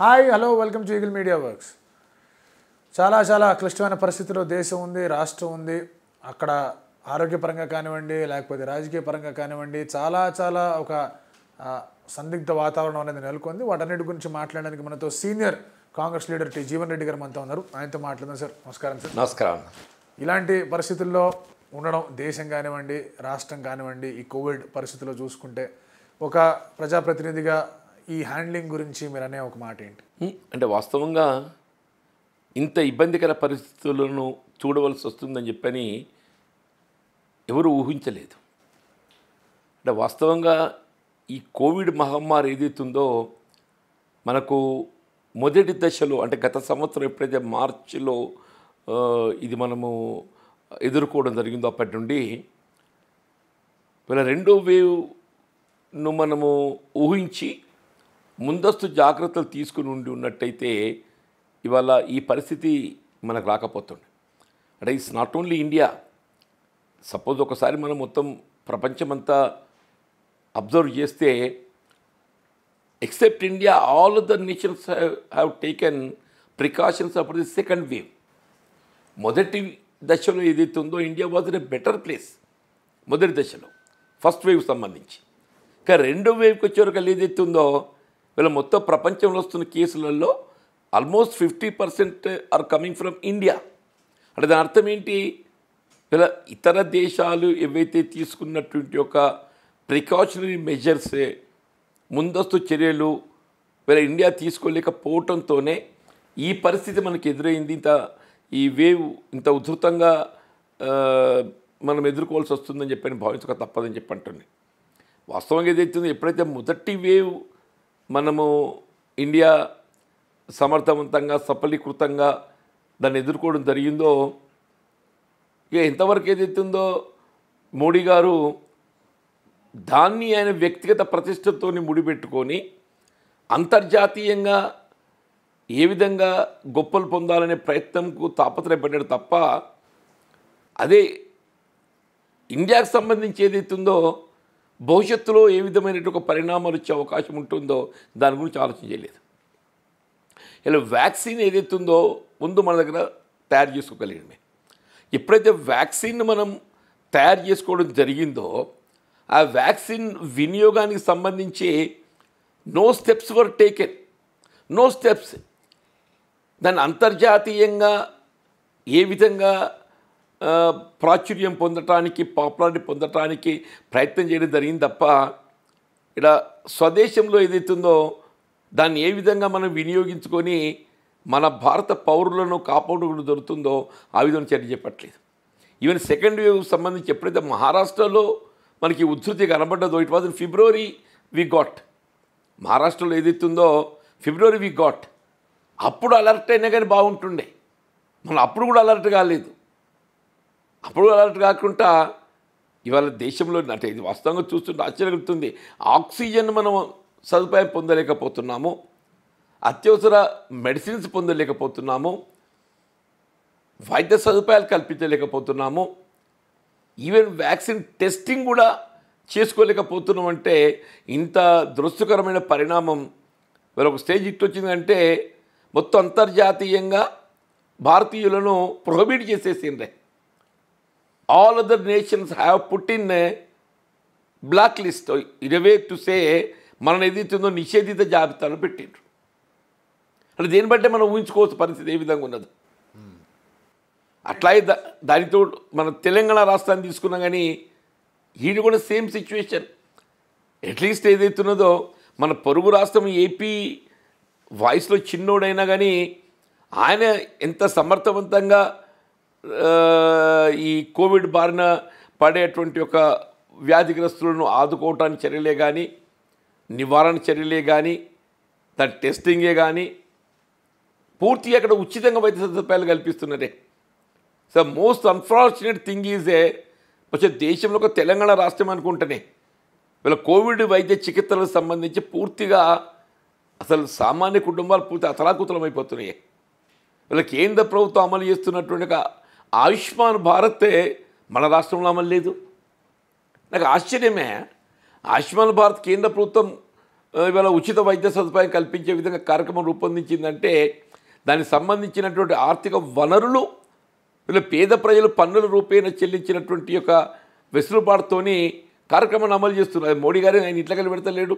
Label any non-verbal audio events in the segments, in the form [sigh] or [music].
Hi hello welcome to Eagle Media Works చాలా చాలా క్లిష్టమైన పరిస్థితిలో దేశం ఉంది రాష్ట్రం ఉంది అక్కడ ఆరోగ్యపరంగా కానివ్వండి లేకపోతే రాజకీయ పరంగా కానివ్వండి చాలా చాలా ఒక సందిగ్ధ వాతావరణం అనేది నెలకొంది వాటన్నిటి గురించి మాట్లాడడానికి మనతో senior Congress leader T Jeevan Reddy గారు మనతో ఉన్నారు ఆయనతో మాట్లాడదాం సార్ నమస్కారం సార్ నమస్కారం ఇలాంటి పరిస్థితుల్లో ఉండడం దేశం కానివ్వండి రాష్ట్రం కానివ్వండి ఈ కోవిడ్ పరిస్థితిలో చూసుకుంటే ఒక ప్రజాప్రతినిధిగా ఈ హ్యాండ్లింగ్ గురించి మీరు అనే ఒక మాట ఏంటి అంటే వాస్తవంగా ఇంత ఇబ్బందికర పరిస్థితులను చూడవలసి వస్తుందని చెప్పని ఎవరు ఊహించలేదు అంటే వాస్తవంగా ఈ కోవిడ్ మహమ్మారి ఏదైతుందో మనకు మొదటి దశలో అంటే గత సంవత్సరం ఎప్పుడైతే మార్చిలో ఇది మనము ఎదుర్కోవడం జరిగిందో అప్పటి నుండి ఇలా రెండో వేవ్ను మనము ఊహించి ముందస్తు జాగ్రత్తలు తీసుకుని ఉండి ఉన్నట్టయితే ఇవాళ ఈ పరిస్థితి మనకు రాకపోతుంది అంటే it's not only India suppose ఒకసారి మనం మొత్తం ప్రపంచమంతా అబ్జర్వ్ చేస్తే except India all the nations have taken precautions అప్పుడు ది సెకండ్ వేవ్ మొదటి దశలో ఏదైతే ఉందో India was in better place మొదటి దశలో ఫస్ట్ వేవ్ సంబంధించి ఇంకా రెండో వేవ్కి వచ్చేవరకు ఏదైతే ఉందో వీళ్ళ మొత్తం ప్రపంచంలో వస్తున్న కేసులలో almost fifty percent are coming from India అంటే దాని అర్థం ఏంటి వీళ్ళ ఇతర దేశాలు ఏవైతే తీసుకున్నటువంటి ఒక ప్రికాషనరీ మెజర్స్ ముందస్తు చర్యలు వీళ్ళ ఇండియా తీసుకోలేకపోవటంతోనే ఈ పరిస్థితి మనకు ఎదురైంది ఇంత ఈ వేవ్ ఇంత ఉధృతంగా మనం ఎదుర్కోవాల్సి వస్తుందని చెప్పని భావించక తప్పదని చెప్పి అంటుంది వాస్తవంగా ఏదైతుందో ఎప్పుడైతే మొదటి వేవ్ మనము ఇండియా సమర్థవంతంగా సఫలీకృతంగా దాన్ని ఎదుర్కోవడం జరిగిందో ఇక ఎంతవరకు ఏదైతుందో మోడీ గారు దాన్ని ఆయన వ్యక్తిగత ప్రతిష్టతో ముడిపెట్టుకొని అంతర్జాతీయంగా ఏ విధంగా గొప్పలు పొందాలనే ప్రయత్నంకు తాపత్రయపడ్డాడు తప్ప అదే ఇండియాకు సంబంధించి ఏదైతుందో భవిష్యత్తులో ఏ విధమైనటువంటి ఒక పరిణామాలు వచ్చే అవకాశం ఉంటుందో దాని గురించి ఆలోచన చేయలేదు ఇలా వ్యాక్సిన్ ఏదైతే ఉందో ముందు మన దగ్గర తయారు చేసుకోగలిగింది ఎప్పుడైతే వ్యాక్సిన్ మనం తయారు చేసుకోవడం జరిగిందో ఆ వ్యాక్సిన్ వినియోగానికి సంబంధించి no steps were taken no steps దాన్ని అంతర్జాతీయంగా ఏ విధంగా ప్రాచుర్యం పొందటానికి పాపులారిటీ పొందటానికి ప్రయత్నం చేయడం జరిగింది తప్ప ఇలా స్వదేశంలో ఏదైతుందో దాన్ని ఏ విధంగా మనం వినియోగించుకొని మన భారత పౌరులను కాపాడుకుని దొరుకుతుందో ఆ విధంగా చర్య చెప్పట్లేదు ఈవెన్ సెకండ్ వేవ్ సంబంధించి ఎప్పుడైతే మహారాష్ట్రలో మనకి ఉధృతి కనబడ్డదో it was in February we got మహారాష్ట్రలో ఏదైతుందో ఫిబ్రవరి వి గాట్ అప్పుడు అలర్ట్ అయినా కానీ బాగుంటుండే మనం అప్పుడు కూడా అలర్ట్ కాలేదు అప్పుడు అలాంటి కాకుండా ఇవాళ దేశంలో అంటే ఇది వాస్తవంగా చూస్తుంటే ఆశ్చర్యగలుగుతుంది ఆక్సిజన్ మనం సదుపాయం పొందలేకపోతున్నాము అత్యవసర మెడిసిన్స్ పొందలేకపోతున్నాము వైద్య సదుపాయాలు కల్పించలేకపోతున్నాము ఈవెన్ వ్యాక్సిన్ టెస్టింగ్ కూడా చేసుకోలేకపోతున్నాం అంటే ఇంత దురస్తుకరమైన పరిణామం మరి ఒక స్టేజ్ ఇట్ వచ్చిందంటే మొత్తం అంతర్జాతీయంగా భారతీయులను ప్రొహబిట్ చేసేసిందే all other nations have put in black list in to say మనం ఏదైతుందో నిషేధిత జాబితాలో పెట్టిండ్రు అంటే దీన్ని బట్టే మనం ఊహించుకోవచ్చు పరిస్థితి ఏ విధంగా ఉన్నది అట్లాగే దానితో మన తెలంగాణ రాష్ట్రాన్ని తీసుకున్నా కానీ ఈయన కూడా సేమ్ సిచ్యువేషన్ అట్లీస్ట్ ఏదైతున్నదో మన పొరుగు రాష్ట్రం ఏపీ వాయిస్లో చిన్నోడైనా కానీ ఆయన ఎంత సమర్థవంతంగా ఈ కోవిడ్ బారిన పడేటువంటి ఒక వ్యాధిగ్రస్తులను ఆదుకోవటానికి చర్యలే కానీ నివారణ చర్యలే కానీ దాని టెస్టింగే కానీ పూర్తి అక్కడ ఉచితంగా వైద్య సదుపాయాలు కల్పిస్తున్నారే so most unfortunate thing is a వచ్చే దేశంలో ఒక తెలంగాణ రాష్ట్రం అనుకుంటేనే వీళ్ళ కోవిడ్ వైద్య చికిత్సలకు సంబంధించి పూర్తిగా అసలు సామాన్య కుటుంబాలు పూర్తి అతలాకుతలం అయిపోతున్నాయి వీళ్ళ కేంద్ర ప్రభుత్వం అమలు చేస్తున్నటువంటి ఆయుష్మాన్ భారతే మన రాష్ట్రంలో అమలు లేదు నాకు ఆశ్చర్యమే ఆయుష్మాన్ భారత్ కేంద్ర ప్రభుత్వం ఇవాళ ఉచిత వైద్య సదుపాయం కల్పించే విధంగా కార్యక్రమం రూపొందించిందంటే దానికి సంబంధించినటువంటి ఆర్థిక వనరులు వీళ్ళ పేద ప్రజలు పన్నుల రూపేణ చెల్లించినటువంటి యొక్క వెసులుబాటుతోని కార్యక్రమాన్ని అమలు చేస్తున్నారు మోడీ గారు ఆయన ఇంట్లో కలిపి పెడతలేడు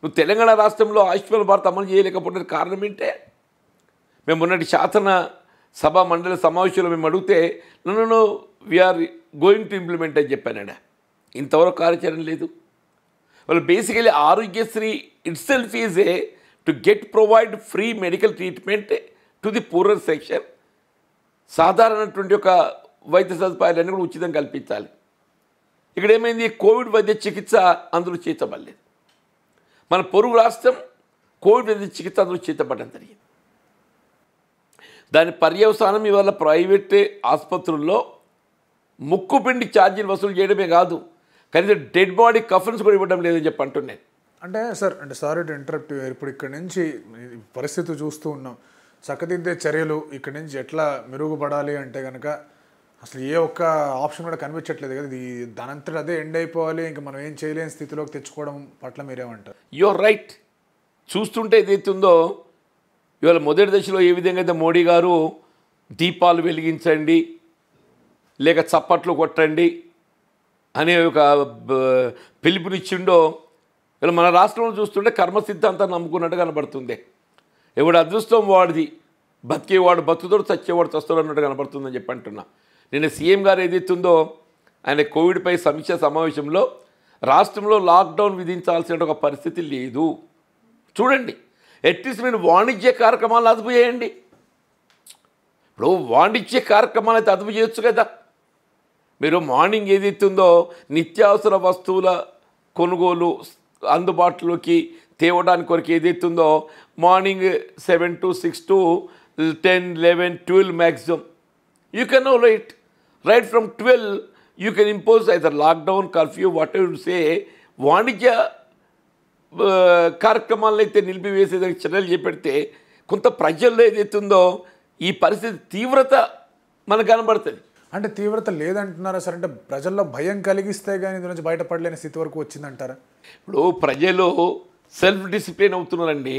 నువ్వు తెలంగాణ రాష్ట్రంలో ఆయుష్మాన్ భారత్ అమలు చేయలేకపోతే కారణం ఏంటే మేము మొన్నటి శాసన సభ మండలి సమావేశంలో మేము అడిగితే నన్ను వీఆర్ గోయింగ్ టు ఇంప్లిమెంట్ అని చెప్పానడ ఇంతవరకు కార్యాచరణ లేదు వాళ్ళు basically Aarogyasri itself is a to get provide free medical treatment to the poorer section సాధారణటువంటి ఒక వైద్య సదుపాయాలన్నీ కూడా ఉచితం కల్పించాలి ఇక్కడ ఏమైంది కోవిడ్ వైద్య చికిత్స అందులో చేతబడలేదు మన పొరుగు రాష్ట్రం కోవిడ్ వైద్య చికిత్స అందులో చేతబడడం జరిగింది దాని పర్యవసానం ఇవాళ ప్రైవేట్ ఆసుపత్రుల్లో ముక్కుపిండి ఛార్జీలు వసూలు చేయడమే కాదు కనీసం డెడ్ బాడీ కఫన్స్ కూడా ఇవ్వడం లేదని చెప్పి అంటున్నాను అంటే సార్ అంటే సారీ ఇటు ఇంటరప్ట్ ఇప్పుడు ఇక్కడ నుంచి పరిస్థితి చూస్తూ ఉన్నాం చక్కదిద్దే చర్యలు ఇక్కడి నుంచి ఎట్లా మెరుగుపడాలి అంటే కనుక అసలు ఏ ఒక్క ఆప్షన్ కూడా కనిపించట్లేదు కదా ఇది దానంతటి అదే ఎండ్ అయిపోవాలి ఇంకా మనం ఏం చేయలేని స్థితిలోకి తెచ్చుకోవడం పట్ల మీరేమంటారు యువర్ రైట్ చూస్తుంటే ఏదైతుందో ఇవాళ మొదటి దశలో ఏ విధంగా అయితే మోడీ గారు దీపాలు వెలిగించండి లేక చప్పట్లు కొట్టండి అనే ఒక పిలుపునిచ్చిండో ఇలా మన రాష్ట్రంలో చూస్తుంటే కర్మసిద్ధాంతం నమ్ముకున్నట్టు కనబడుతుంది ఎవడు అదృష్టం వాడిది బతికేవాడు బతుకుతాడు చచ్చేవాడు చస్తాడు అన్నట్టు కనబడుతుందని చెప్పి అంటున్నా నేను సీఎం గారు ఏదైతుందో ఆయన కోవిడ్పై సమీక్ష సమావేశంలో రాష్ట్రంలో లాక్డౌన్ విధించాల్సిన ఒక పరిస్థితి లేదు చూడండి అట్లీస్ట్ మీరు వాణిజ్య కార్యక్రమాలను అదుపు చేయండి ఇప్పుడు వాణిజ్య కార్యక్రమాలు అయితే అదుపు చేయొచ్చు కదా మీరు మార్నింగ్ ఏదైతే ఉందో నిత్యావసర వస్తువుల కొనుగోలు అందుబాటులోకి తేవడానికి కొరకు ఏదైతే ఉందో morning seven to six to ten eleven twelve maximum you can know right right from twelve you can impose either lockdown curfew what you say వాణిజ్య కార్యక్రమాలను అయితే నిలిపివేసేదానికి చర్యలు చేపెడితే కొంత ప్రజల్లో ఏదైతుందో ఈ పరిస్థితి తీవ్రత మనకు కనబడుతుంది అంటే తీవ్రత లేదంటున్నారా సార్ అంటే ప్రజల్లో భయం కలిగిస్తే కానీ ఇందు నుంచి బయటపడలేని స్థితి వరకు వచ్చిందంటారా ఇప్పుడు ప్రజలు సెల్ఫ్ డిసిప్లిన్ అవుతున్నారండి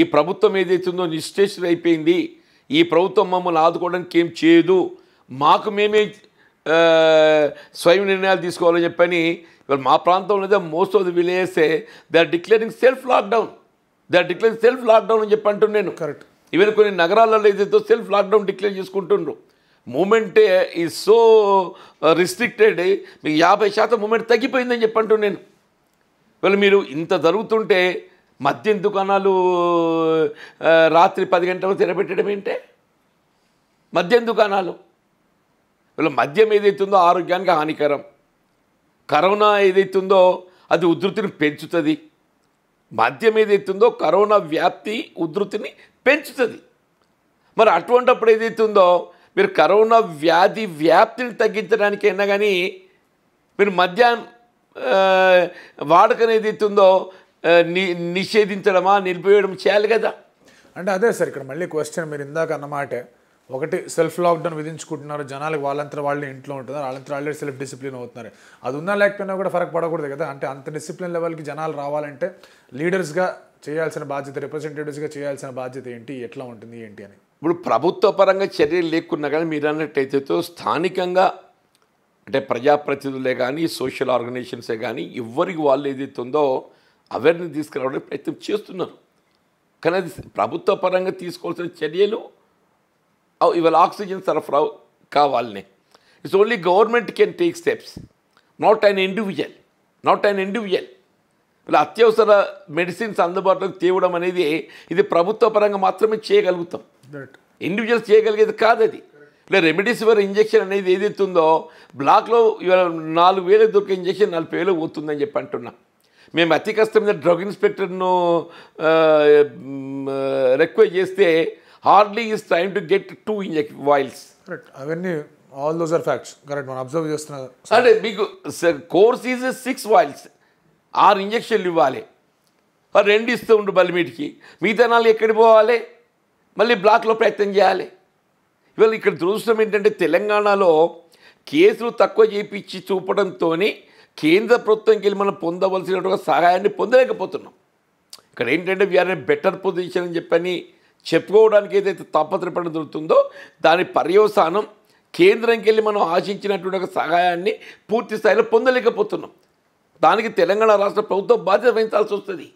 ఈ ప్రభుత్వం ఏదైతుందో నిశ్చేషన్ అయిపోయింది ఈ ప్రభుత్వం మమ్మల్ని ఆదుకోవడానికి ఏం చేయదు మాకు మేమే స్వయం నిర్ణయాలు తీసుకోవాలని చెప్పని ఇవాళ మా ప్రాంతంలో మోస్ట్ ఆఫ్ ది విలేజెసే they are declaring self lockdown they are declaring self lockdown అని చెప్పి అంటున్నాను కరెక్ట్ ఈవెన్ కొన్ని నగరాలలో ఏదైతే సెల్ఫ్ లాక్డౌన్ డిక్లేర్ చేసుకుంటుండ్రు మూమెంటే ఈ సో రిస్ట్రిక్టెడ్ మీకు యాభై శాతం మూమెంట్ తగ్గిపోయిందని చెప్పంటు నేను ఇవాళ మీరు ఇంత జరుగుతుంటే మద్యం దుకాణాలు uh, రాత్రి పది గంటలకు తెరబెట్టడం ఏంటే మద్యం దుకాణాలు వీళ్ళు మద్యం ఏదైతుందో ఆరోగ్యానికి హానికరం కరోనా ఏదైతుందో అది ఉధృతిని పెంచుతుంది మద్యం ఏదైతుందో కరోనా వ్యాప్తి ఉధృతిని పెంచుతుంది మరి అటువంటిప్పుడు ఏదైతుందో మీరు కరోనా వ్యాధి వ్యాప్తిని అయినా కానీ మీరు మద్యం వాడకం ఏదైతుందో ని నిషేధించడమా నిలిపివేయడం చేయాలి కదా అంటే అదే సార్ ఇక్కడ మళ్ళీ క్వశ్చన్ మీరు ఇందాక అన్నమాటే ఒకటి సెల్ఫ్ లాక్డౌన్ విధించుకుంటున్నారు జనాలకు వాళ్ళంతా వాళ్ళే ఇంట్లో ఉంటున్నారు వాళ్ళంతా వాళ్ళే సెల్ఫ్ డిసిప్లిన్ అవుతున్నారు అది ఉన్నా లేకపోయినా కూడా ఫరక్ పడకూడదు కదా అంటే అంత డిసిప్లిన్ లెవెల్కి జనాలు రావాలంటే లీడర్స్గా చేయాల్సిన బాధ్యత రిప్రజెంటేటివ్స్గా చేయాల్సిన బాధ్యత ఏంటి ఎట్లా ఉంటుంది ఏంటి అని ఇప్పుడు ప్రభుత్వ పరంగా చర్యలు లేకున్నా కానీ మీరు అన్నట్టయితే స్థానికంగా అంటే ప్రజాప్రతినిధులే కానీ సోషల్ ఆర్గనైజేషన్సే కానీ ఎవరికి వాళ్ళు ఏదైతే ఉందో అవేర్నెస్ తీసుకురావడానికి ప్రయత్నం చేస్తున్నారు కానీ అది ప్రభుత్వ పరంగా తీసుకోవాల్సిన చర్యలు ఇవాళ ఆక్సిజన్ సరఫరా కావాలని it's only government can take steps not an individual not an individual ఇలా అత్యవసర మెడిసిన్స్ అందుబాటులోకి తేవడం అనేది ఇది ప్రభుత్వ పరంగా మాత్రమే చేయగలుగుతాం ఇండివిజువల్స్ చేయగలిగేది కాదు అది ఇలా రెమెడీస్ వర్ అనేది ఏదైతుందో బ్లాక్లో ఇవాళ నాలుగు వేలు దొరికే ఇంజెక్షన్ నలభై వేలు పోతుందని చెప్పి అంటున్నాం మేము అతి కష్టమైన డ్రగ్ ఇన్స్పెక్టర్ను రిక్వెస్ట్ చేస్తే hardly is time to get two inject vials అవన్నీ all those are facts correct మనం అబ్జర్వ్ చేస్తున్నా అంటే మీకు కోర్స్ ఈజ్ సిక్స్ వాయిల్స్ ఆరు ఇంజక్షన్లు ఇవ్వాలి రెండు ఇస్తూ ఉండు బలిమీటికి మిగతా నాలుగు ఎక్కడికి పోవాలి మళ్ళీ బ్లాక్లో ప్రయత్నం చేయాలి ఇవాళ ఇక్కడ దురదృష్టం ఏంటంటే తెలంగాణలో కేసులు తక్కువ చేపించి చూపడంతో కేంద్ర ప్రభుత్వంకి వెళ్ళి మనం పొందవలసినటువంటి సహాయాన్ని పొందలేకపోతున్నాం ఇక్కడ ఏంటంటే వీఆర్ఏ బెటర్ పొజిషన్ అని చెప్పని చెప్పుకోవడానికి ఏదైతే తాపత్రపడ దొరుకుతుందో దాని పర్యవసానం కేంద్రంకి వెళ్ళి మనం ఆశించినటువంటి ఒక సహాయాన్ని పూర్తి స్థాయిలో పొందలేకపోతున్నాం దానికి తెలంగాణ రాష్ట్ర ప్రభుత్వం బాధ్యత వహించాల్సి వస్తుంది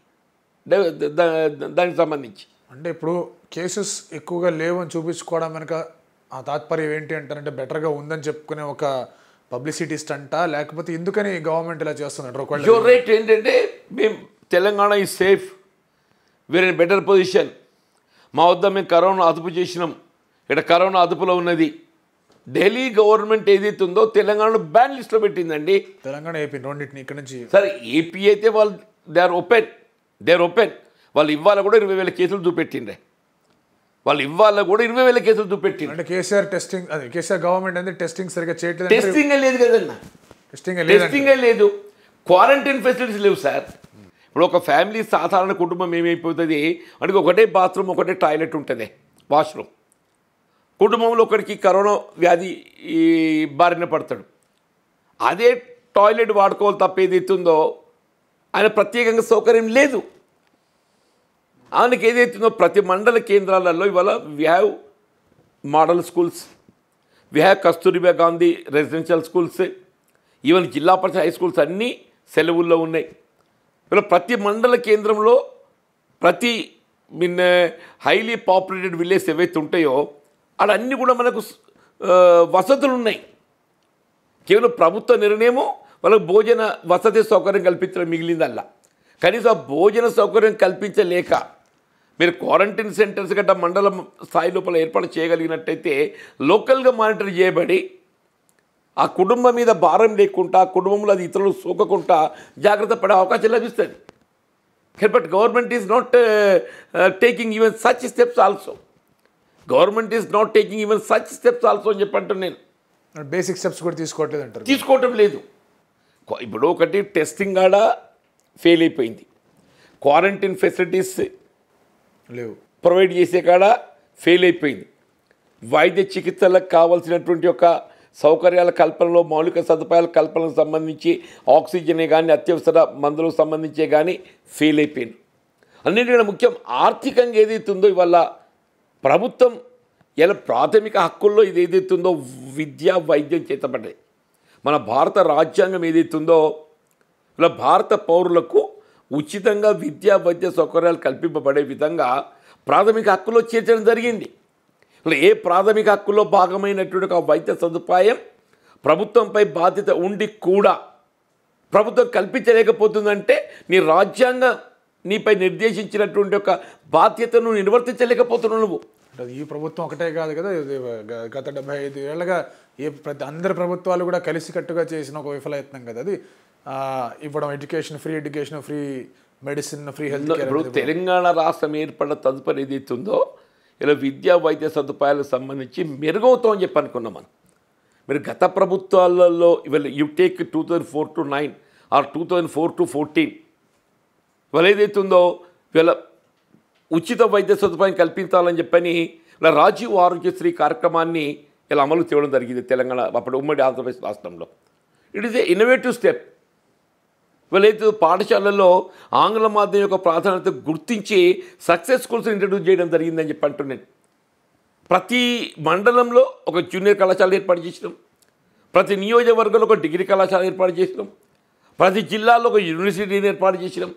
దానికి సంబంధించి అంటే ఇప్పుడు కేసెస్ ఎక్కువగా లేవని చూపించుకోవడం వెనుక ఆ తాత్పర్యం ఏంటి అంటారంటే బెటర్గా ఉందని చెప్పుకునే ఒక పబ్లిసిటీ స్టంటా లేకపోతే ఎందుకని గవర్నమెంట్ ఇలా చేస్తున్నారు రైట్ ఏంటంటే మేము తెలంగాణ ఈ సేఫ్ వేరే ఇన్ బెటర్ పొజిషన్ మా వద్ద మేము కరోనా అదుపు చేసినాం ఇక్కడ కరోనా అదుపులో ఉన్నది ఢిల్లీ గవర్నమెంట్ ఏదైతే ఉందో తెలంగాణలో బ్యాన్ లిస్ట్లో పెట్టిందండి తెలంగాణ ఏపీ రెండింటిని ఇక్కడ నుంచి సరే ఏపీ అయితే వాళ్ళు they are open they are open వాళ్ళు ఇవ్వాల కూడా ఇరవై వేల కేసులు చూపెట్టిండే వాళ్ళు ఇవ్వాల కూడా ఇరవై వేల కేసులు చూపెట్టి అంటే కేసీఆర్ టెస్టింగ్ అది కేసీఆర్ గవర్నమెంట్ అనేది టెస్టింగ్ సరిగ్గా చేయట్లేదు టెస్టింగ్ లేదు కదన్నా టెస్టింగ్ టెస్టింగ్ లేదు క్వారంటైన్ ఫెసిలిటీస్ లేవు సార్ ఇప్పుడు ఒక ఫ్యామిలీ సాధారణ కుటుంబం ఏమైపోతుంది మనకి ఒకటే బాత్రూమ్ ఒకటే టాయిలెట్ ఉంటుంది వాష్రూమ్ కుటుంబంలో ఒకరికి కరోనా వ్యాధి బారిన పడతాడు అదే టాయిలెట్ వాడుకోవాలి తప్ప ఏదైతుందో ఆయన ప్రత్యేకంగా సౌకర్యం లేదు ఆయనకి ఏదైతుందో ప్రతి మండల కేంద్రాలలో ఇవాళ we have model schools we have Kasturba Gandhi residential schools even Zilla Parishad high schools అన్నీ సెలవుల్లో ఉన్నాయి ఇలా ప్రతి మండల కేంద్రంలో ప్రతి మిన్న హైలీ పాపులేటెడ్ విలేజ్ ఏవైతే ఉంటాయో అక్కడ అన్నీ కూడా మనకు వసతులు ఉన్నాయి కేవలం ప్రభుత్వ నిర్ణయము వాళ్ళకు భోజన వసతి సౌకర్యం కల్పించడం మిగిలిందల్లా కనీసం భోజన సౌకర్యం కల్పించలేక మీరు క్వారంటైన్ సెంటర్స్ గట్రా మండలం స్థాయి లోపల ఏర్పాటు చేయగలిగినట్టయితే లోకల్గా మానిటర్ చేయబడి ఆ కుటుంబం మీద భారం లేకుండా కుటుంబంలో అది ఇతరులు సోకకుండా జాగ్రత్త పడే అవకాశం లభిస్తుంది but government is not taking even such steps also government is not taking even such steps also అని చెప్పంటాను నేను బేసిక్ స్టెప్స్ కూడా తీసుకోవట్లేదు అంటారు తీసుకోవటం లేదు ఇప్పుడు ఒకటి టెస్టింగ్ ఆడ ఫెయిల్ అయిపోయింది క్వారంటైన్ ఫెసిలిటీస్ లేవు ప్రొవైడ్ చేసే కాడ ఫెయిల్ అయిపోయింది వైద్య చికిత్సలకు కావాల్సినటువంటి ఒక సౌకర్యాల కల్పనలో మౌలిక సదుపాయాల కల్పనకు సంబంధించి ఆక్సిజనే కానీ అత్యవసర మందులకు సంబంధించే కానీ ఫీల్ అయిపోయింది అన్నిటికంటే ముఖ్యం ఆర్థికంగా ఏదైతుందో ఇవాళ ప్రభుత్వం ఇలా ప్రాథమిక హక్కుల్లో ఇది ఏదైతుందో విద్య వైద్యం చేతపడ్డాయి మన భారత రాజ్యాంగం ఏదైతుందో ఇలా భారత పౌరులకు ఉచితంగా విద్యా వైద్య సౌకర్యాలు కల్పింపబడే విధంగా ప్రాథమిక హక్కులో చేర్చడం జరిగింది అసలు ఏ ప్రాథమిక హక్కులో భాగమైనటువంటి ఒక వైద్య సదుపాయం ప్రభుత్వంపై బాధ్యత ఉండి కూడా ప్రభుత్వం కల్పించలేకపోతుందంటే నీ రాజ్యాంగ నీపై నిర్దేశించినటువంటి ఒక బాధ్యతను నిర్వర్తించలేకపోతున్నావు నువ్వు ఈ ప్రభుత్వం ఒకటే కాదు కదా గత డెబ్బై ఐదు ఏళ్ళగా ఏ ప్రతి అందరి ప్రభుత్వాలు కూడా కలిసికట్టుగా చేసిన ఒక విఫలయత్నం కదా అది ఇవ్వడం education free education free medicine free health Telangana రాష్ట్రం ఏర్పడిన తదుపరి ఏదైతుందో ఇలా విద్యా వైద్య సదుపాయాలకు సంబంధించి మెరుగవుతామని చెప్పి అనుకున్నాం మనం మీరు గత ప్రభుత్వాలలో ఇవాళ you take two thousand four to nine or two thousand four to fourteen ఇవాళ ఏదైతుందో వీళ్ళ ఉచిత వైద్య సదుపాయం కల్పించాలని చెప్పని ఇలా రాజీవ్ ఆరోగ్యశ్రీ కార్యక్రమాన్ని ఇలా అమలు చేయడం జరిగింది తెలంగాణ అప్పుడు ఉమ్మడి ఆంధ్రప్రదేశ్ రాష్ట్రంలో it is a innovative step వీళ్ళైతే పాఠశాలల్లో ఆంగ్ల మాధ్యమం యొక్క ప్రాధాన్యత గుర్తించి సక్సెస్ స్కూల్స్ ఇంట్రడ్యూస్ చేయడం జరిగిందని చెప్పి అంటున్నాను ప్రతి మండలంలో ఒక జూనియర్ కళాశాల ఏర్పాటు చేసినాం ప్రతి నియోజకవర్గంలో ఒక డిగ్రీ కళాశాల ఏర్పాటు చేసినాం ప్రతి జిల్లాలో ఒక యూనివర్సిటీని ఏర్పాటు చేసినాం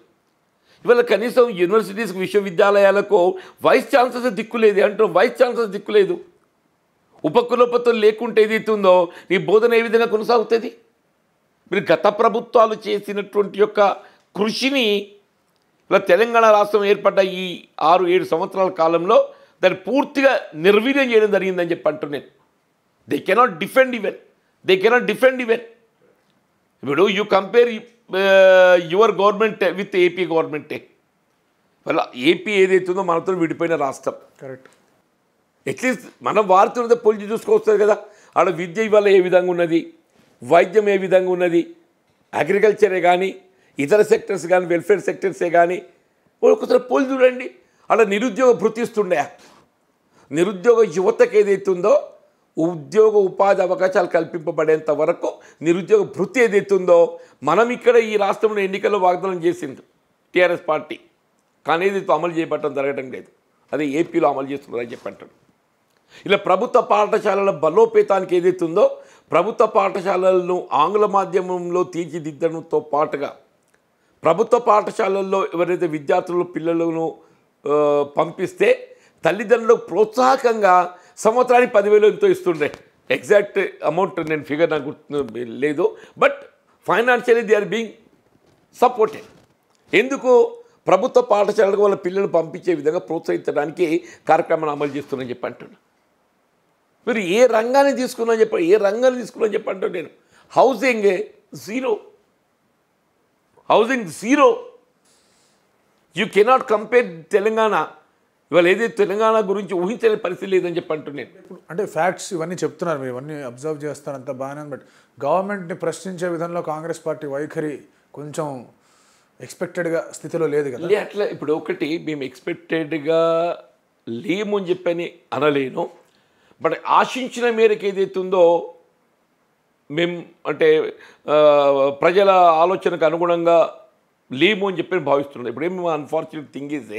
ఇవాళ కనీసం యూనివర్సిటీస్ విశ్వవిద్యాలయాలకు వైస్ ఛాన్సలర్స్ దిక్కులేదు అంటాం వైస్ ఛాన్సలర్స్ దిక్కులేదు ఉపకులపతులు లేకుంటే ఏదైతుందో నీ బోధన ఏ విధంగా కొనసాగుతుంది మీరు గత ప్రభుత్వాలు చేసినటువంటి యొక్క కృషిని ఇలా తెలంగాణ రాష్ట్రం ఏర్పడ్డ ఈ ఆరు ఏడు సంవత్సరాల కాలంలో దాన్ని పూర్తిగా నిర్వీర్యం చేయడం జరిగిందని చెప్పి అంటున్నాను they cannot defend even they cannot defend even ఇప్పుడు you compare your government with AP గవర్నమెంటే వాళ్ళ ఏపీ ఉందో మనతో విడిపోయిన రాష్ట్రం కరెక్ట్ అట్లీస్ట్ మనం వారితో పోల్చి చూసుకోవచ్చు కదా ఆడ విద్య ఇవాళ ఏ విధంగా ఉన్నది వైద్యం ఏ విధంగా ఉన్నది అగ్రికల్చరే కానీ ఇతర సెక్టర్స్ కానీ వెల్ఫేర్ సెక్టర్సే కానీ ఒక్కొక్కసారి పోలి చూడండి అలా నిరుద్యోగ భృతిస్తుండే నిరుద్యోగ యువతకు ఏదైతుందో ఉద్యోగ ఉపాధి అవకాశాలు కల్పింపబడేంత వరకు నిరుద్యోగ భృతి ఏదైతుందో మనం ఇక్కడ ఈ రాష్ట్రంలో ఎన్నికల్లో వాగ్దానం చేసింది టీఆర్ఎస్ పార్టీ కానీ ఇది అమలు చేయబట్టడం జరగడం లేదు అది ఏపీలో అమలు చేస్తున్నారని చెప్పంటాడు ఇలా ప్రభుత్వ పాఠశాలల బలోపేతానికి ఏదైతుందో ప్రభుత్వ పాఠశాలలను ఆంగ్ల మాధ్యమంలో తీర్చిదిద్దడంతో పాటుగా ప్రభుత్వ పాఠశాలల్లో ఎవరైతే విద్యార్థులు పిల్లలను పంపిస్తే తల్లిదండ్రులకు ప్రోత్సాహకంగా సంవత్సరానికి పదివేలు ఎంతో ఇస్తుండే ఎగ్జాక్ట్ అమౌంట్ నేను ఫిగర్ నాకు లేదు but financially they are being supported ఎందుకు ప్రభుత్వ పాఠశాలకు వాళ్ళ పిల్లలు పంపించే విధంగా ప్రోత్సహించడానికి కార్యక్రమాన్ని అమలు చేస్తున్నారని చెప్పి అంటున్నాను మీరు ఏ రంగాన్ని తీసుకున్నా చెప్ప ఏ రంగాన్ని తీసుకున్నా చెప్పంటే నేను housing zero housing zero you cannot compare Telangana ఇవాళ ఏదైతే తెలంగాణ గురించి ఊహించని పరిస్థితి లేదని చెప్పి నేను ఇప్పుడు అంటే ఫ్యాక్ట్స్ ఇవన్నీ చెప్తున్నారు మీరు ఇవన్నీ అబ్జర్వ్ అంత బాగానే బట్ గవర్నమెంట్ని ప్రశ్నించే విధంలో కాంగ్రెస్ పార్టీ వైఖరి కొంచెం ఎక్స్పెక్టెడ్గా స్థితిలో లేదు కదా అట్లా ఇప్పుడు ఒకటి మేము ఎక్స్పెక్టెడ్గా లేము అని చెప్పని అనలేను బట్ ఆశించిన మేరకు ఏదైతే ఉందో మేము అంటే ప్రజల ఆలోచనకు అనుగుణంగా లేము అని చెప్పి భావిస్తున్నాం ఇప్పుడు ఏమి అన్ఫార్చునేట్ థింగ్ ఈజ్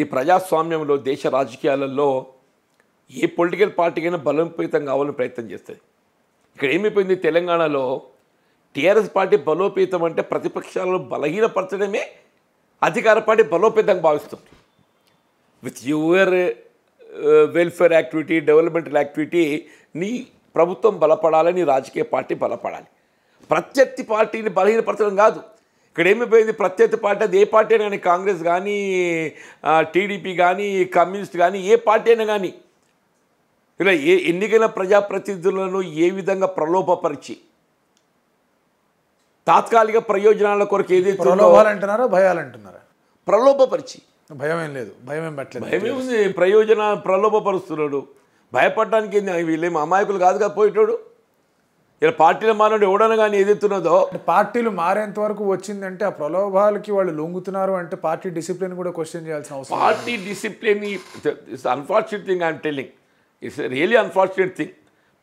ఈ ప్రజాస్వామ్యంలో దేశ రాజకీయాలలో ఏ పొలిటికల్ పార్టీకైనా బలోపేతం కావాలని ప్రయత్నం చేస్తుంది ఇక్కడ ఏమైపోయింది తెలంగాణలో టీఆర్ఎస్ పార్టీ బలోపేతం అంటే ప్రతిపక్షాలను బలహీనపరచడమే అధికార పార్టీ బలోపేతంగా భావిస్తుంది with your welfare activity developmental యాక్టివిటీని ప్రభుత్వం బలపడాలని రాజకీయ పార్టీ బలపడాలి ప్రత్యర్థి పార్టీని బలహీనపరచడం కాదు ఇక్కడ ఏమైపోయింది ప్రత్యర్థి పార్టీ అది ఏ పార్టీ అయినా కానీ కాంగ్రెస్ కానీ టీడీపీ కానీ కమ్యూనిస్ట్ కానీ ఏ పార్టీ అయినా కానీ ఇలా ఏ ఎన్నికైన ప్రజాప్రతినిధులను ఏ విధంగా ప్రలోభపరిచి తాత్కాలిక ప్రయోజనాల కొరకు ఏదైతే ప్రలోభాలు అంటున్నారో భయాలు అంటున్నారా ప్రలోభపరిచి భయం ఏం లేదు భయం ఏం పెట్టలేదు భయం ఉంది ప్రయోజన ప్రలోభపరుస్తున్నాడు భయపడడానికి వీళ్ళేం అమాయకులు కాదు కదా పోయేటోడు ఇలా పార్టీలు మానవుడు ఎవడన కానీ ఏదెత్తున్నదో పార్టీలు మారేంత వరకు వచ్చిందంటే ఆ ప్రలోభాలకి వాళ్ళు లొంగుతున్నారు అంటే పార్టీ డిసిప్లిన్ కూడా క్వశ్చన్ చేయాల్సిన అవసరం party discipline it's unfortunate thing I'm telling it's really unfortunate thing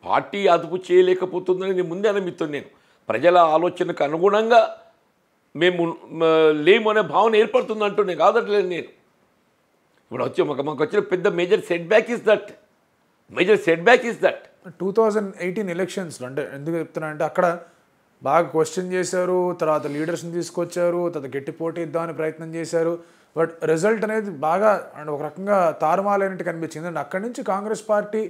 party అదుపు చేయలేకపోతుందని నేను ముందే అనమిత్తాను నేను ప్రజల ఆలోచనకు అనుగుణంగా మేము లేము అనే భావన ఏర్పడుతుంది అంటూ నేను కాదట్లేదు నేను ఇప్పుడు వచ్చి ఒక మాకు వచ్చిన పెద్ద major setback is that major setback is that two thousand eighteen ఎలక్షన్స్లో అంటే ఎందుకు చెప్తున్నా అంటే అక్కడ బాగా క్వశ్చన్ చేశారు తర్వాత లీడర్స్ని తీసుకొచ్చారు తర్వాత గట్టి పోటీ ఇద్దామని ప్రయత్నం చేశారు బట్ రిజల్ట్ అనేది బాగా అండ్ ఒక రకంగా తారుమాలైనట్టు కనిపించింది అండ్ అక్కడి నుంచి కాంగ్రెస్ పార్టీ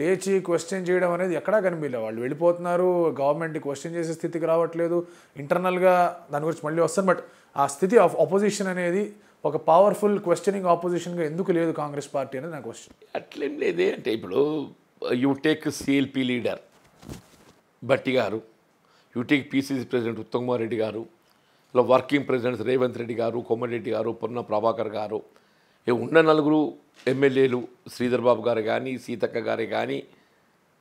లేచి క్వశ్చన్ చేయడం అనేది ఎక్కడా కనిపించలేదు వాళ్ళు వెళ్ళిపోతున్నారు గవర్నమెంట్ క్వశ్చన్ చేసే స్థితికి రావట్లేదు ఇంటర్నల్గా దాని గురించి మళ్ళీ వస్తారు బట్ ఆ స్థితి ఆఫ్ అపోజిషన్ అనేది ఒక పవర్ఫుల్ క్వశ్చనింగ్ ఆపోజిషన్గా ఎందుకు లేదు కాంగ్రెస్ పార్టీ అనేది నా క్వశ్చన్ అట్లేం లేదే అంటే ఇప్పుడు you take CLP leader Bhatti garu you take PCC president Uttam Kumar Reddy garu ఇలా వర్కింగ్ ప్రెసిడెంట్ రేవంత్ రెడ్డి గారు కొమ్మరెడ్డి గారు పొన్న ప్రభాకర్ గారు ఉన్న నలుగురు ఎమ్మెల్యేలు శ్రీధర్ బాబు గారు కానీ సీతక్క గారే కానీ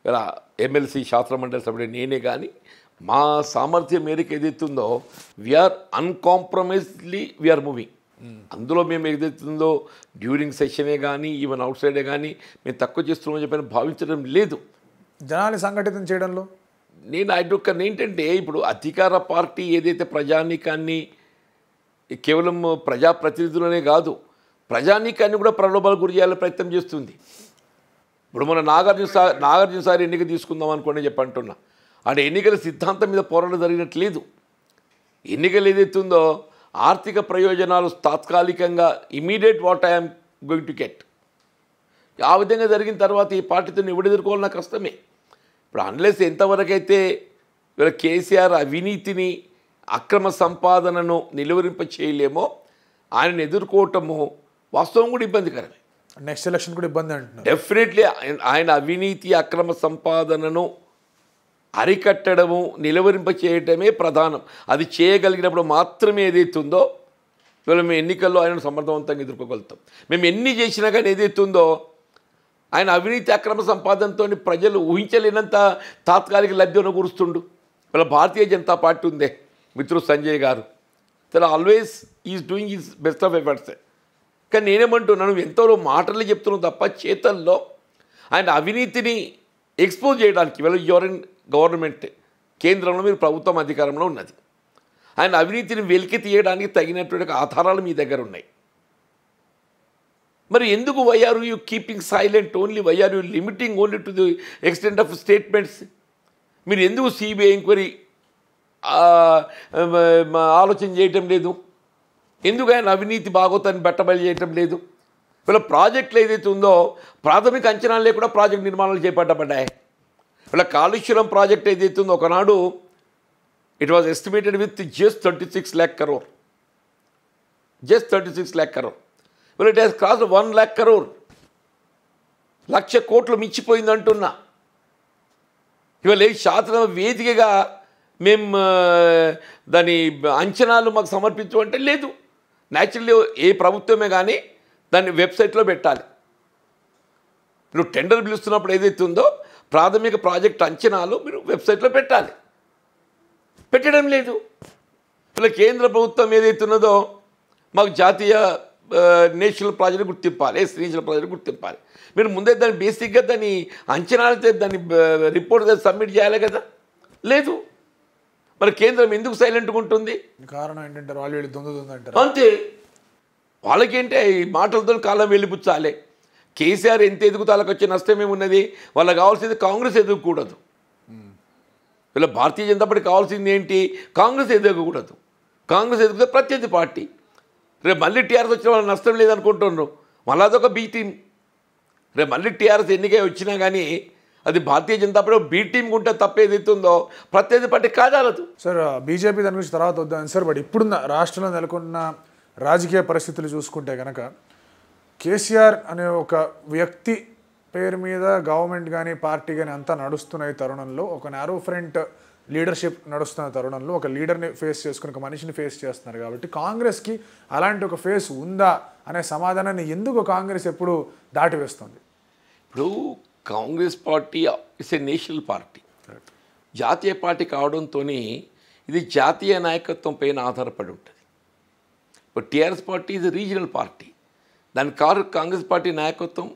ఇలా ఎమ్మెల్సీ శాస్త్రమండలి సభ్యుడు నేనే కానీ మా సామర్థ్యం మేరకు ఏదైతుందో వీఆర్ అన్కాంప్రమైజ్లీ వీఆర్ మూవింగ్ అందులో మేము ఏదైతుందో డ్యూరింగ్ సెషనే కానీ ఈవెన్ అవుట్ సైడే కానీ మేము తక్కువ చేస్తున్నామని చెప్పని భావించడం లేదు జనాన్ని సంఘటితం చేయడంలో నేను అదొక ఏంటంటే ఇప్పుడు అధికార పార్టీ ఏదైతే ప్రజానీకాన్ని కేవలం ప్రజాప్రతినిధులనే కాదు ప్రజానీకాన్ని కూడా ప్రలోభాలు గురి చేయాలని ప్రయత్నం చేస్తుంది ఇప్పుడు మన నాగార్జున సా నాగార్జున సారి ఎన్నిక తీసుకుందాం అనుకోండి చెప్పి అంటున్నా అంటే ఎన్నికల సిద్ధాంతం మీద పోరాటం జరిగినట్లేదు ఎన్నికలు ఏదైతుందో ఆర్థిక ప్రయోజనాలు తాత్కాలికంగా immediate what I'm going to get ఆ విధంగా జరిగిన తర్వాత ఈ పార్టీతో ఎవడెదుర్కోవాలన్నా కష్టమే ఇప్పుడు అన్లెస్ ఎంతవరకైతే వీళ్ళ కేసీఆర్ అవినీతిని అక్రమ సంపాదనను నిలువరింప చేయలేమో ఆయనను ఎదుర్కోవటము వాస్తవం కూడా ఇబ్బందికరమే నెక్స్ట్ ఎలక్షన్ కూడా ఇబ్బంది అంటున్నారు డెఫినెట్లీ ఆయన అవినీతి అక్రమ సంపాదనను అరికట్టడము నిలవరింప చేయటమే ప్రధానం అది చేయగలిగినప్పుడు మాత్రమే ఏదైతుందో ఇవాళ మేము ఎన్నికల్లో ఆయన సమర్థవంతంగా ఎదుర్కోగలుగుతాం మేము ఎన్ని చేసినా కానీ ఏదైతుందో ఆయన అవినీతి అక్రమ సంపాదనతో ప్రజలు ఊహించలేనంత తాత్కాలిక లబ్ధిను కూరుస్తుండు ఇవాళ భారతీయ జనతా పార్టీ ఉందే మిత్రుడు సంజయ్ గారు తన always is doing is best of efforts కానీ నేనేమంటున్నాను ఎంతో మాటలు చెప్తున్నాను తప్ప చేతల్లో ఆయన అవినీతిని ఎక్స్పోజ్ చేయడానికి ఇవాళ యువర్ గవర్నమెంట్ కేంద్రంలో మీరు ప్రభుత్వం అధికారంలో ఉన్నది ఆయన అవినీతిని వెలికి తీయడానికి తగినటువంటి ఆధారాలు మీ దగ్గర ఉన్నాయి మరి ఎందుకు why are you keeping silent only why are you limiting only to the extent of statements మీరు ఎందుకు సిబిఐ ఎంక్వైరీ ఆలోచన చేయటం లేదు ఎందుకు ఆయన అవినీతి బాగోతాన్ని బట్టబడి చేయటం లేదు వీళ్ళ ప్రాజెక్టులు ఏదైతే ఉందో ప్రాథమిక అంచనాలు లేకుండా ప్రాజెక్ట్ నిర్మాణాలు చేపట్టబడ్డాయి ఇలా కాళేశ్వరం ప్రాజెక్ట్ ఏదైతుందో ఒకనాడు it was estimated with just thirty six lakh crore just thirty six lakh crore will it has cross one lakh crore లక్ష కోట్లు మించిపోయింది అంటున్నా ఇవాళ ఏ శాతం వేదికగా మేము దాని అంచనాలు మాకు సమర్పించమంటే లేదు న్యాచురల్లీ ఏ ప్రభుత్వమే కానీ దాన్ని వెబ్సైట్లో పెట్టాలి నువ్వు టెండర్ పిలుస్తున్నప్పుడు ఏదైతే ఉందో ప్రాథమిక ప్రాజెక్ట్ అంచనాలు మీరు వెబ్సైట్లో పెట్టాలి పెట్టడం లేదు ఇలా కేంద్ర ప్రభుత్వం ఏదైతున్నదో మాకు జాతీయ నేషనల్ ప్రాజెక్ట్ గుర్తింపాలి నేషనల్ ప్రాజెక్ట్ గుర్తింపాలి మీరు ముందే దాన్ని బేసిక్గా దాన్ని అంచనాలతో దాన్ని రిపోర్ట్ సబ్మిట్ చేయాలి కదా లేదు మరి కేంద్రం ఎందుకు సైలెంట్గా ఉంటుంది కారణం ఏంటంటే వాళ్ళు అంతే వాళ్ళకేంటే ఈ మాటలతో కాలం వెళ్ళిపుచ్చాలే కేసీఆర్ ఎంత ఎదుగు తాలకు వచ్చే నష్టమే ఉన్నది వాళ్ళకి కావాల్సింది కాంగ్రెస్ ఎదుగకూడదు వీళ్ళ భారతీయ జనతా పార్టీ కావాల్సింది ఏంటి కాంగ్రెస్ ఎదగకూడదు కాంగ్రెస్ ఎదుగుతే ప్రత్యర్థి పార్టీ రేపు మళ్ళీ టీఆర్ఎస్ వచ్చిన వాళ్ళు నష్టం లేదనుకుంటున్నారు మళ్ళీ అదొక బీ టీం రేపు మళ్ళీ టీఆర్ఎస్ ఎన్నిక వచ్చినా కానీ అది Bharatiya Janata party B team ఉంటే తప్ప ఏదైతుందో ప్రత్యర్థి పార్టీ కాదాలదు సార్ బీజేపీ దాని గురించి తర్వాత వద్దాం సార్ బట్ ఇప్పుడున్న రాష్ట్రంలో నెలకొన్న రాజకీయ పరిస్థితులు చూసుకుంటే కనుక కేసీఆర్ అనే ఒక వ్యక్తి పేరు మీద గవర్నమెంట్ కానీ పార్టీ కానీ అంతా నడుస్తున్న తరుణంలో ఒక నారో ఫ్రంట్ లీడర్షిప్ నడుస్తున్న తరుణంలో ఒక లీడర్ని ఫేస్ చేసుకుని ఒక మనిషిని ఫేస్ చేస్తున్నారు కాబట్టి కాంగ్రెస్కి అలాంటి ఒక ఫేస్ ఉందా అనే సమాధానాన్ని ఎందుకు కాంగ్రెస్ ఎప్పుడు దాటివేస్తుంది ఇప్పుడు Congress party it's a national party జాతీయ పార్టీ కావడంతో ఇది జాతీయ నాయకత్వం పైన ఆధారపడి ఉంటుంది ఇప్పుడు టీఆర్ఎస్ పార్టీ ఇది రీజనల్ పార్టీ దానికి కారు కాంగ్రెస్ పార్టీ నాయకత్వం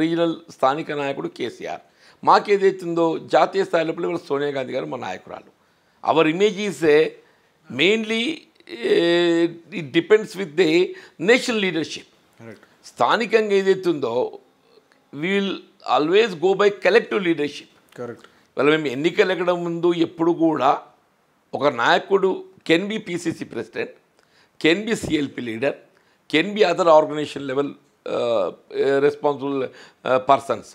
రీజనల్ స్థానిక నాయకుడు కేసీఆర్ మాకేదైతుందో జాతీయ స్థాయిలో ఇప్పుడు సోనియా గాంధీ గారు మా నాయకురాలు our image mainly it depends with the national leadership స్థానికంగా ఏదైతుందో will always go by collective leadership correct వాళ్ళ మేము ఎన్నికలు ఎక్కడం ముందు ఎప్పుడు కూడా ఒక నాయకుడు can be PCC president can be CLP leader can be other organisation level responsible persons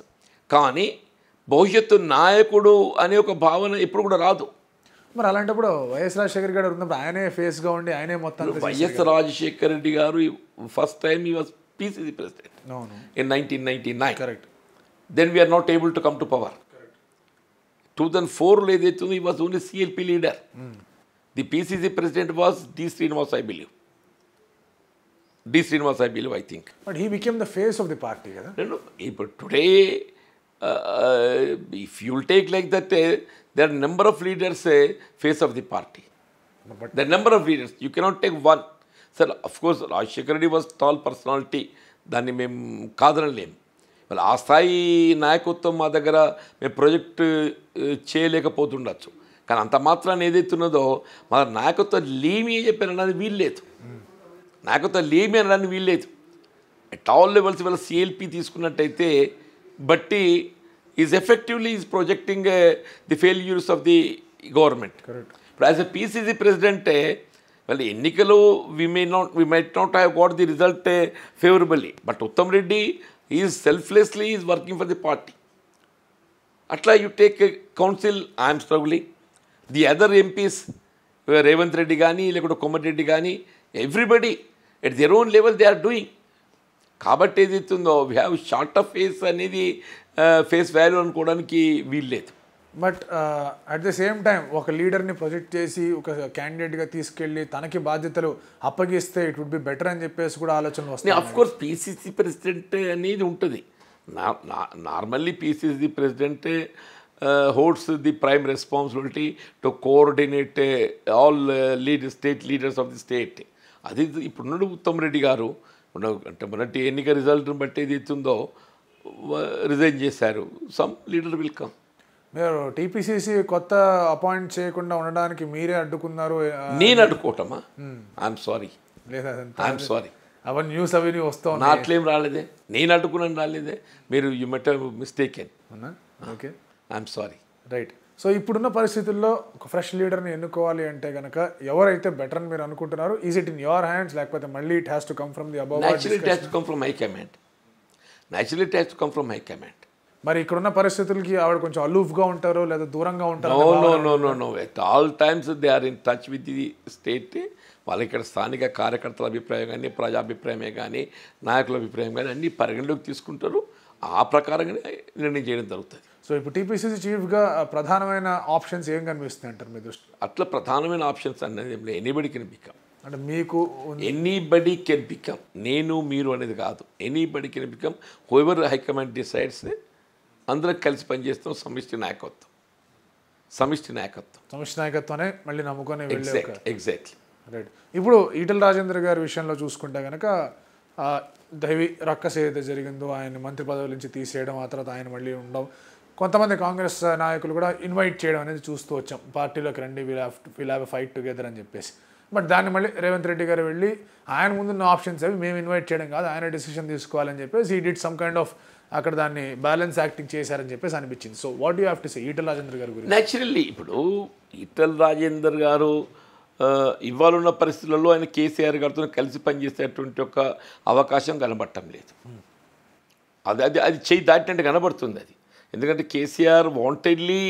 కానీ భవిష్యత్తు నాయకుడు అనే ఒక భావన ఎప్పుడు కూడా రాదు మరి అలాంటప్పుడు వైఎస్ రాజశేఖర్ గారు ఉన్నప్పుడు ఆయనే ఫేస్గా ఉండి ఆయనే మొత్తం YS Rajasekhar Reddy garu first time he was PCC president in nineteen ninety nine correct then we are not able to come to power two thousand ఫోర్లో ఏదైతుందో he was only CLP leader the PCC president was D Srinivas I believe D Srinivas I believe I think but he became the face of the party కదా నేను ఇప్పుడు today if you'll take like that their number of leaders a face of the party but the number of leaders you cannot take one sir course Rajasekhar Reddy was tall personality దాన్ని మేము కాదనలేము మరి ఆ స్థాయి నాయకత్వం మా దగ్గర మేము ప్రాజెక్ట్ uh, చేయలేకపోతుండొచ్చు కానీ అంత మాత్రాన్ని ఏదైతే ఉన్నదో మా నాయకత్వం లేమి చెప్పారన్నది వీల్లేదు hmm. నాకతో లేమి అనడానికి వీల్లేదు అట్ ఆల్ లెవెల్స్ వీళ్ళ సిఎల్పి తీసుకున్నట్టయితే Bhatti is effectively is projecting the failures of the government ఇప్పుడు యాజ్ ఎ పీసీసీ ప్రెసిడెంటే వాళ్ళ ఎన్నికలు we may not we might not have got the result favourably but Uttam Reddy is selflessly is working for the party అట్లా you take council I'm struggling the other MPs Revanth Reddy కానీ లేకుంటే కొమ్మరెడ్డి కానీ everybody at their own level they are doing కాబట్టి ఏదైతుందో we have short of face అనేది face value అనుకోవడానికి వీల్లేదు but at the same time ఒక లీడర్ని ప్రొజెక్ట్ చేసి ఒక క్యాండిడేట్గా తీసుకెళ్ళి తనకి బాధ్యతలు అప్పగిస్తే ఇట్ వుడ్ బి బెటర్ అని చెప్పేసి కూడా ఆలోచనలు వస్తుంది అఫ్కోర్స్ పీసీసీ ప్రెసిడెంట్ అనేది ఉంటుంది normally PCC president holds the prime responsibility to coordinate all leader state leaders of the state అది ఇప్పుడున్నాడు ఉత్తమ్ రెడ్డి గారు అంటే మొన్నటి ఎన్నిక రిజల్ట్ని బట్టి ఏది ఇస్తుందో రిజైన్ చేశారు సమ్ లీడర్ విల్కమ్ మీరు టీపీసీసీ కొత్త అపాయింట్ చేయకుండా ఉండడానికి మీరే అడ్డుకున్నారు నేను అడ్డుకోవటమా ఐఎమ్ సారీ ఐఎమ్ సారీ అవన్నీ న్యూస్ అవన్నీ వస్తాం నా అట్లేం రాలేదే నేను అడ్డుకున్నాను రాలేదే మీరు you met mistake okay I'm sorry right so ఇప్పుడున్న పరిస్థితుల్లో ఒక ఫ్రెష్ లీడర్ని ఎన్నుకోవాలి అంటే కనుక ఎవరైతే బెటర్ అని మీరు అనుకుంటున్నారు is it in your hands లేకపోతే మళ్ళీ it has to come from the above come from high command మరి ఇక్కడున్న పరిస్థితులకి ఆవిడ కొంచెం అలూఫ్గా ఉంటారు లేదా దూరంగా ఉంటారు no no all times they are in touch with the state వాళ్ళకి ఇక్కడ స్థానిక కార్యకర్తల అభిప్రాయం కానీ ప్రజాభిప్రాయమే కానీ నాయకుల అభిప్రాయం కానీ అన్నీ పరిగణలోకి తీసుకుంటారు ఆ ప్రకారంగానే నిర్ణయం చేయడం జరుగుతుంది సో ఇప్పుడు టీపీసీసీ చీఫ్గా ప్రధానమైన ఆప్షన్స్ ఏం కనిపిస్తున్నాయి అంటారు మీ దృష్టి అట్లా ప్రధానమైన ఆప్షన్స్ అనేది ఎనీబడి కెన్ బికమ్ అంటే మీకు ఎనీబడి కెన్ బికమ్ నేను మీరు అనేది కాదు anybody can become however high command decides అందరం కలిసి పనిచేస్తాం సమిష్టి నాయకత్వం సమిష్టి నాయకత్వం సమిష్టి నాయకత్వమే మళ్ళీ నమ్ముకొని ఎగ్జాక్ట్లీ రైట్ ఇప్పుడు ఈటల రాజేంద్ర గారి విషయంలో చూసుకుంటే కనుక దైవి రక్కస్ ఏదైతే జరిగిందో ఆయన మంత్రి పదవి నుంచి తీసేయడం ఆ తర్వాత ఆయన మళ్ళీ ఉండడం కొంతమంది కాంగ్రెస్ నాయకులు కూడా ఇన్వైట్ చేయడం అనేది చూస్తూ వచ్చాం పార్టీలోకి రండి we'll have will have fight together అని చెప్పేసి బట్ దాన్ని మళ్ళీ రేవంత్ రెడ్డి గారు వెళ్ళి ఆయన ముందున్న ఆప్షన్స్ అవి మేము ఇన్వైట్ చేయడం కాదు ఆయన డిసిషన్ తీసుకోవాలని చెప్పేసి ఈ డిడ్ సమ్ కైండ్ ఆఫ్ అక్కడ దాన్ని బ్యాలెన్స్ యాక్టింగ్ చేశారని చెప్పేసి అనిపించింది so what you have to say Etela Rajender గారి గురించి న్యాచురల్లీ ఇప్పుడు ఈటల్ రాజేందర్ గారు ఇవ్వాలన్న పరిస్థితులలో ఆయన కేసీఆర్ గారితో కలిసి పనిచేసేటువంటి ఒక అవకాశం కనబడటం లేదు hmm. అది అది అది చేయి దాటినట్టు కనబడుతుంది అది ఎందుకంటే కేసీఆర్ వాంటెడ్లీ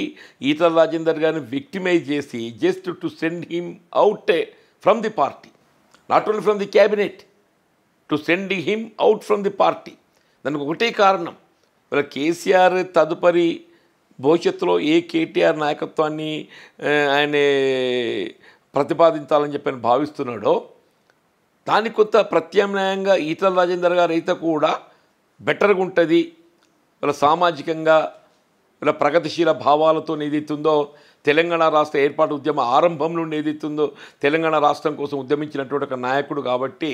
ఈతల రాజేందర్ గారిని విక్టిమైజ్ చేసి just to send him out from the party not only from the cabinet to send him out from the party దానికి ఒకటే కారణం మరి కేసీఆర్ తదుపరి భవిష్యత్తులో ఏ కేటీఆర్ నాయకత్వాన్ని eh, ఆయన eh, ప్రతిపాదించాలని చెప్పి ఆయన భావిస్తున్నాడో దాని కొత్త ప్రత్యామ్నాయంగా ఈతల రాజేందర్ గారు అయితే కూడా బెటర్గా ఉంటుంది ఇలా సామాజికంగా ఇలా ప్రగతిశీల భావాలతో ఏదైతుందో తెలంగాణ రాష్ట్ర ఏర్పాటు ఉద్యమ ఆరంభం నుండి ఏదైతుందో తెలంగాణ రాష్ట్రం కోసం ఉద్యమించినటువంటి ఒక నాయకుడు కాబట్టి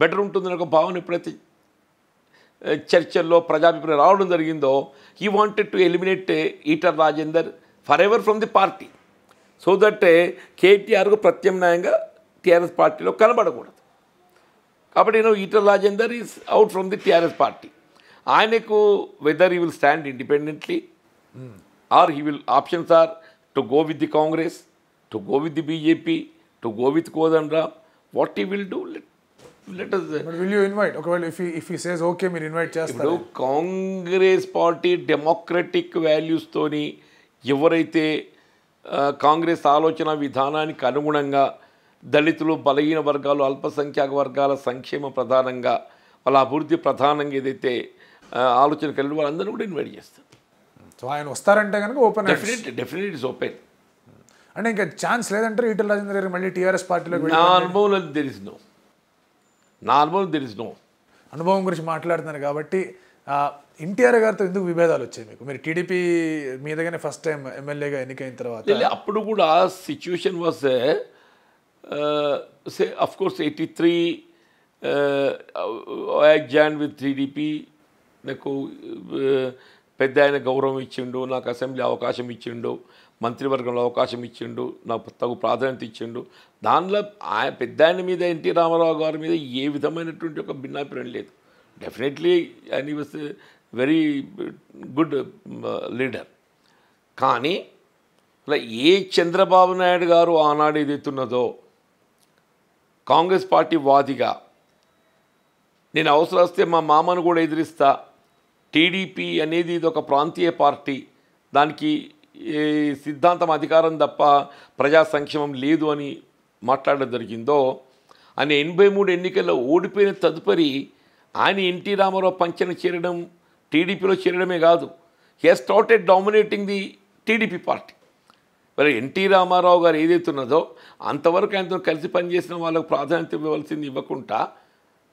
బెటర్ ఉంటుందని ఒక భావన ఎప్పుడైతే చర్చల్లో ప్రజాభిప్రాయం రావడం జరిగిందో he wanted to eliminate Etela Rajender forever from the party so that కేటీఆర్కు ప్రత్యామ్నాయంగా టీఆర్ఎస్ పార్టీలో కనబడకూడదు కాబట్టి నేను Etela Rajender is out from the TRS party ఆయనకు whether you will stand independently or he will options or to go with the Congress to go with the BJP to go with Ram what he will do let let us will invite ఒకవేళ if okay మీరు invite చేస్తారు Congress party democratic వాల్యూస్తోని ఎవరైతే కాంగ్రెస్ ఆలోచన విధానానికి అనుగుణంగా దళితులు బలహీన వర్గాలు అల్పసంఖ్యాక వర్గాల సంక్షేమ ప్రధానంగా వాళ్ళ అభివృద్ధి ప్రధానంగా ఏదైతే ఆలోచన కలిగిన వాళ్ళందరూ కూడా ఇన్వైట్ చేస్తారు సో ఆయన వస్తారంటే కనుక open definite definite is open అంటే ఇంకా ఛాన్స్ లేదంటే ఈటల్ రాజేందర్ గారు మళ్ళీ టీఆర్ఎస్ పార్టీలో నా అనుభవం తెలిసి నో నా అనుభవం తెలిసిన నో అనుభవం గురించి మాట్లాడుతున్నారు కాబట్టి ఎన్టీఆర్ గారితో ఎందుకు విభేదాలు వచ్చాయి మీకు మీరు టీడీపీ మీదగానే ఫస్ట్ టైం ఎమ్మెల్యేగా ఎన్నికైన తర్వాత అప్పుడు కూడా situation was say of course eighty three join with TDP నాకు పెద్ద ఆయన గౌరవం ఇచ్చిండు నాకు అసెంబ్లీ అవకాశం ఇచ్చిండు మంత్రివర్గంలో అవకాశం ఇచ్చిండు నాకు తగు ప్రాధాన్యత ఇచ్చిండు దానిలో ఆయన పెద్ద ఆయన మీద ఎన్టీ రామారావు గారి మీద ఏ విధమైనటువంటి ఒక భిన్నాభిప్రాయం లేదు డెఫినెట్లీ ఆయన వాజ్ వెరీ గుడ్ లీడర్ కానీ అలా ఏ చంద్రబాబు నాయుడు గారు ఆనాడు ఏదైతున్నదో కాంగ్రెస్ పార్టీ వాదిగా నేను అవసరం వస్తే మా మామను కూడా ఎదిరిస్తా టీడీపీ అనేది ఇది ఒక ప్రాంతీయ పార్టీ దానికి సిద్ధాంతం అధికారం తప్ప ప్రజా సంక్షేమం లేదు అని మాట్లాడడం జరిగిందో ఆయన ఎనభై మూడు ఎన్నికల్లో ఓడిపోయిన తదుపరి ఆయన ఎన్టీ రామారావు పంచన చేరడం టీడీపీలో చేరడమే కాదు he started dominating the TDP party మరి ఎన్టీ రామారావు గారు ఏదైతే ఉన్నదో అంతవరకు ఆయనతో కలిసి పనిచేసిన వాళ్ళకు ప్రాధాన్యత ఇవ్వవలసింది ఇవ్వకుండా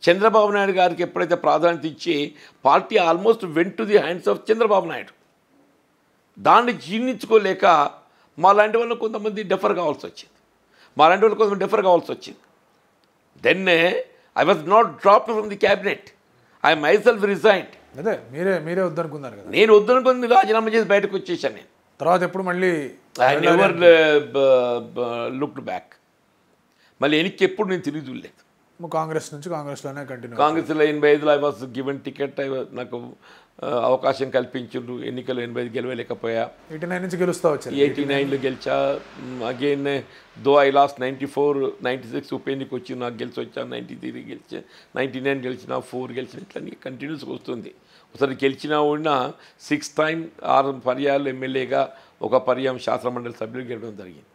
చంద్రబాబు నాయుడు గారికి ఎప్పుడైతే ప్రాధాన్యత ఇచ్చి party almost went to the hands of Chandrababu Naidu దాన్ని జీర్ణించుకోలేక మా లాంటి వాళ్ళు కొంతమంది డెఫర్ కావాల్సి వచ్చింది మా లాంటి వాళ్ళు కొంతమంది డెఫర్ కావాల్సి వచ్చింది then I was not drop from the cabinet I myself resigned అదే మీరే మీరే వద్దనుకున్నారు కదా నేను వద్దనుకుంది రాజీనామా చేసి బయటకు వచ్చేసాను నేను తర్వాత ఎప్పుడు మళ్ళీ ఐ నెవర్ లుక్డ్ బ్యాక్ మళ్ళీ వెనక్కి ఎప్పుడు నేను తిరిగి చూడలేదు కాంగ్రెస్ నుంచి కాంగ్రెస్లోనే కంటిన్యూ కాంగ్రెస్లో ఎనభై ఐదులో ఐ వాస్ గివెన్ టికెట్ నాకు అవకాశం కల్పించు ఎన్నికలు ఎనభై ఐదు గెలవలేకపోయా ఎయిటీ నైన్ నుంచి గెలుస్తా వచ్చా ఎయిటీ నైన్లో గెలిచా again though I lost ninety four ninety six ఉప ఎన్నిక వచ్చి నాకు గెలిచి వచ్చా నైంటీ త్రీ గెలిచి నైంటీ నైన్ గెలిచిన ఫోర్ గెలిచిన ఇట్లా కంటిన్యూస్గా వస్తుంది ఒకసారి గెలిచినా ఉన్నా సిక్స్ టైం ఆరు పర్యాలు ఎమ్మెల్యేగా ఒక పర్యాయం శాసనమండలి సభ్యులు గెలవడం జరిగింది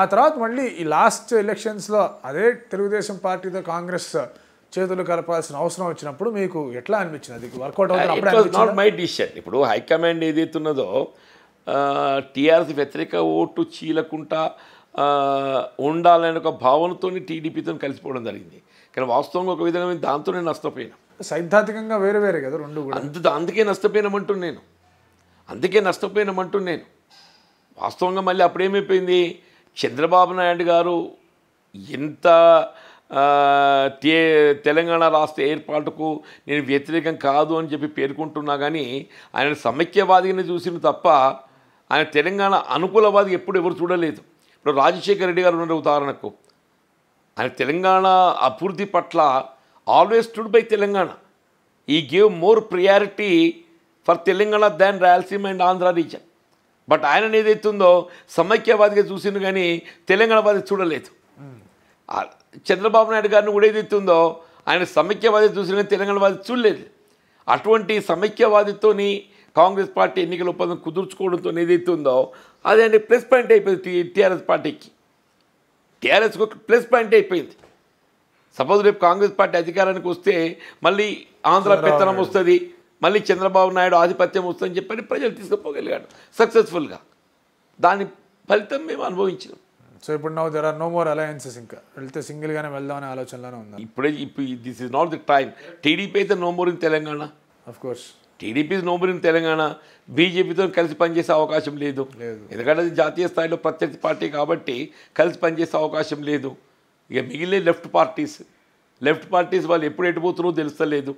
ఆ తర్వాత మళ్ళీ ఈ లాస్ట్ ఎలక్షన్స్లో అదే తెలుగుదేశం పార్టీతో కాంగ్రెస్ చేతులు కలపాల్సిన అవసరం వచ్చినప్పుడు మీకు ఎట్లా అనిపించింది అది వర్కౌట్ అవుతుంది నాట్ మై డిసిషన్ ఇప్పుడు హైకమాండ్ ఏదైతే ఉన్నదో టీఆర్ఎస్ వ్యతిరేక ఓటు చీలకుండా ఉండాలనే ఒక భావనతో టీడీపీతో కలిసిపోవడం జరిగింది కానీ వాస్తవంగా ఒక విధంగా దాంతో నేను నష్టపోయినా సైద్ధాంతికంగా వేరు వేరే కదా రెండు అంత అందుకే నష్టపోయినామంటున్నాను నేను అందుకే నష్టపోయినామంటున్నాను నేను వాస్తవంగా మళ్ళీ అప్పుడేమైపోయింది చంద్రబాబు నాయుడు గారు ఎంత తే తెలంగాణ రాష్ట్ర ఏర్పాటుకు నేను వ్యతిరేకం కాదు అని చెప్పి పేర్కొంటున్నా కానీ ఆయన సమైక్యవాదిని చూసిన తప్ప ఆయన తెలంగాణ అనుకూలవాది ఎప్పుడు ఎవరు చూడలేదు ఇప్పుడు రాజశేఖర రెడ్డి గారు ఉన్న ఉదాహరణకు ఆయన తెలంగాణ అభివృద్ధి పట్ల always it'd by Telangana he gave more priority for Telangana than Rayalaseema and Andhra region but ఆయన ఏదైతుందో సమైక్యవాదిగా చూసిన కానీ తెలంగాణవాది చూడలేదు చంద్రబాబు నాయుడు గారిని కూడా ఏదైతుందో ఆయన సమైక్యవాది చూసిన కానీ తెలంగాణవాది చూడలేదు అటువంటి సమైక్యవాదితోని కాంగ్రెస్ పార్టీ ఎన్నికల ఒప్పందం కుదుర్చుకోవడంతో ఏదైతుందో అదే అండి ప్లస్ పాయింట్ అయిపోయింది టీఆర్ఎస్ పార్టీకి టీఆర్ఎస్కి ఒక ప్లస్ పాయింట్ అయిపోయింది సపోజ్ రేపు కాంగ్రెస్ పార్టీ అధికారానికి వస్తే మళ్ళీ ఆంధ్ర పెత్తనం వస్తుంది మళ్ళీ చంద్రబాబు నాయుడు ఆధిపత్యం వస్తుందని చెప్పని ప్రజలు తీసుకుపోగలిగాడు సక్సెస్ఫుల్గా దాని ఫలితం మేము అనుభవించాం సో ఇప్పుడు నాకు there are no more alliances ఇంకా వెళ్తే సింగిల్గానే వెళ్దామనే ఆలోచనలోనే ఉంది ఇప్పుడే ఇప్పుడు this is not the time TDP అయితే no more in Telangana of course TDP no more in Telangana బీజేపీతో కలిసి పనిచేసే అవకాశం లేదు ఎందుకంటే అది జాతీయ స్థాయిలో ప్రత్యర్థి పార్టీ కాబట్టి కలిసి పనిచేసే అవకాశం లేదు ఇక మిగిలిన లెఫ్ట్ పార్టీస్ లెఫ్ట్ పార్టీస్ వాళ్ళు ఎప్పుడు ఎటుపోతున్నారో తెలుస్తలేదు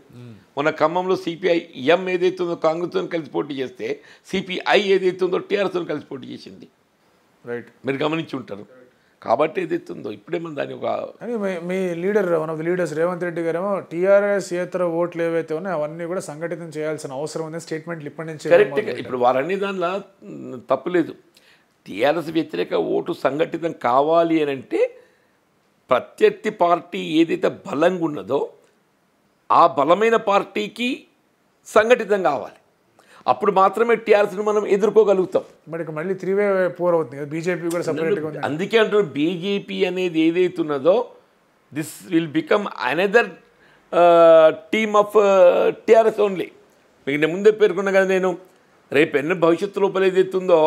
మన ఖమ్మంలో సిపిఐ ఎం ఏదైతుందో కాంగ్రెస్తో కలిసి పోటీ చేస్తే సిపిఐ ఏదైతుందో టీఆర్ఎస్తో కలిసి పోటీ చేసింది రైట్ మీరు గమనించి ఉంటారు కాబట్టి ఏదైతుందో ఇప్పుడే మనం దాని ఒక మీ leader one of the leaders Revanth Reddy గారేమో టీఆర్ఎస్ ఏతర ఓట్లు ఏవైతే ఉన్నాయో అవన్నీ కూడా సంఘటితం చేయాల్సిన అవసరం ఉంది స్టేట్మెంట్లు ఇప్పటి నుంచి కరెక్ట్గా ఇప్పుడు వారన్ని దానిలో తప్పులేదు టీఆర్ఎస్ వ్యతిరేక ఓటు సంఘటితం కావాలి అని అంటే ప్రత్యర్థి పార్టీ ఏదైతే బలంగా ఉన్నదో ఆ బలమైన పార్టీకి సంఘటితం కావాలి అప్పుడు మాత్రమే టీఆర్ఎస్ని మనం ఎదుర్కోగలుగుతాం మరి మళ్ళీ త్రీవే పూర్ అవుతుంది బీజేపీ కూడా సపరేట్గా అందుకే అంటారు బీజేపీ అనేది ఏదైతే ఉన్నదో this will become another team of TRS only మీకు నేను ముందే పేర్కొన్నా కదా నేను రేపు ఎన్న భవిష్యత్తు లోపల ఏదైతుందో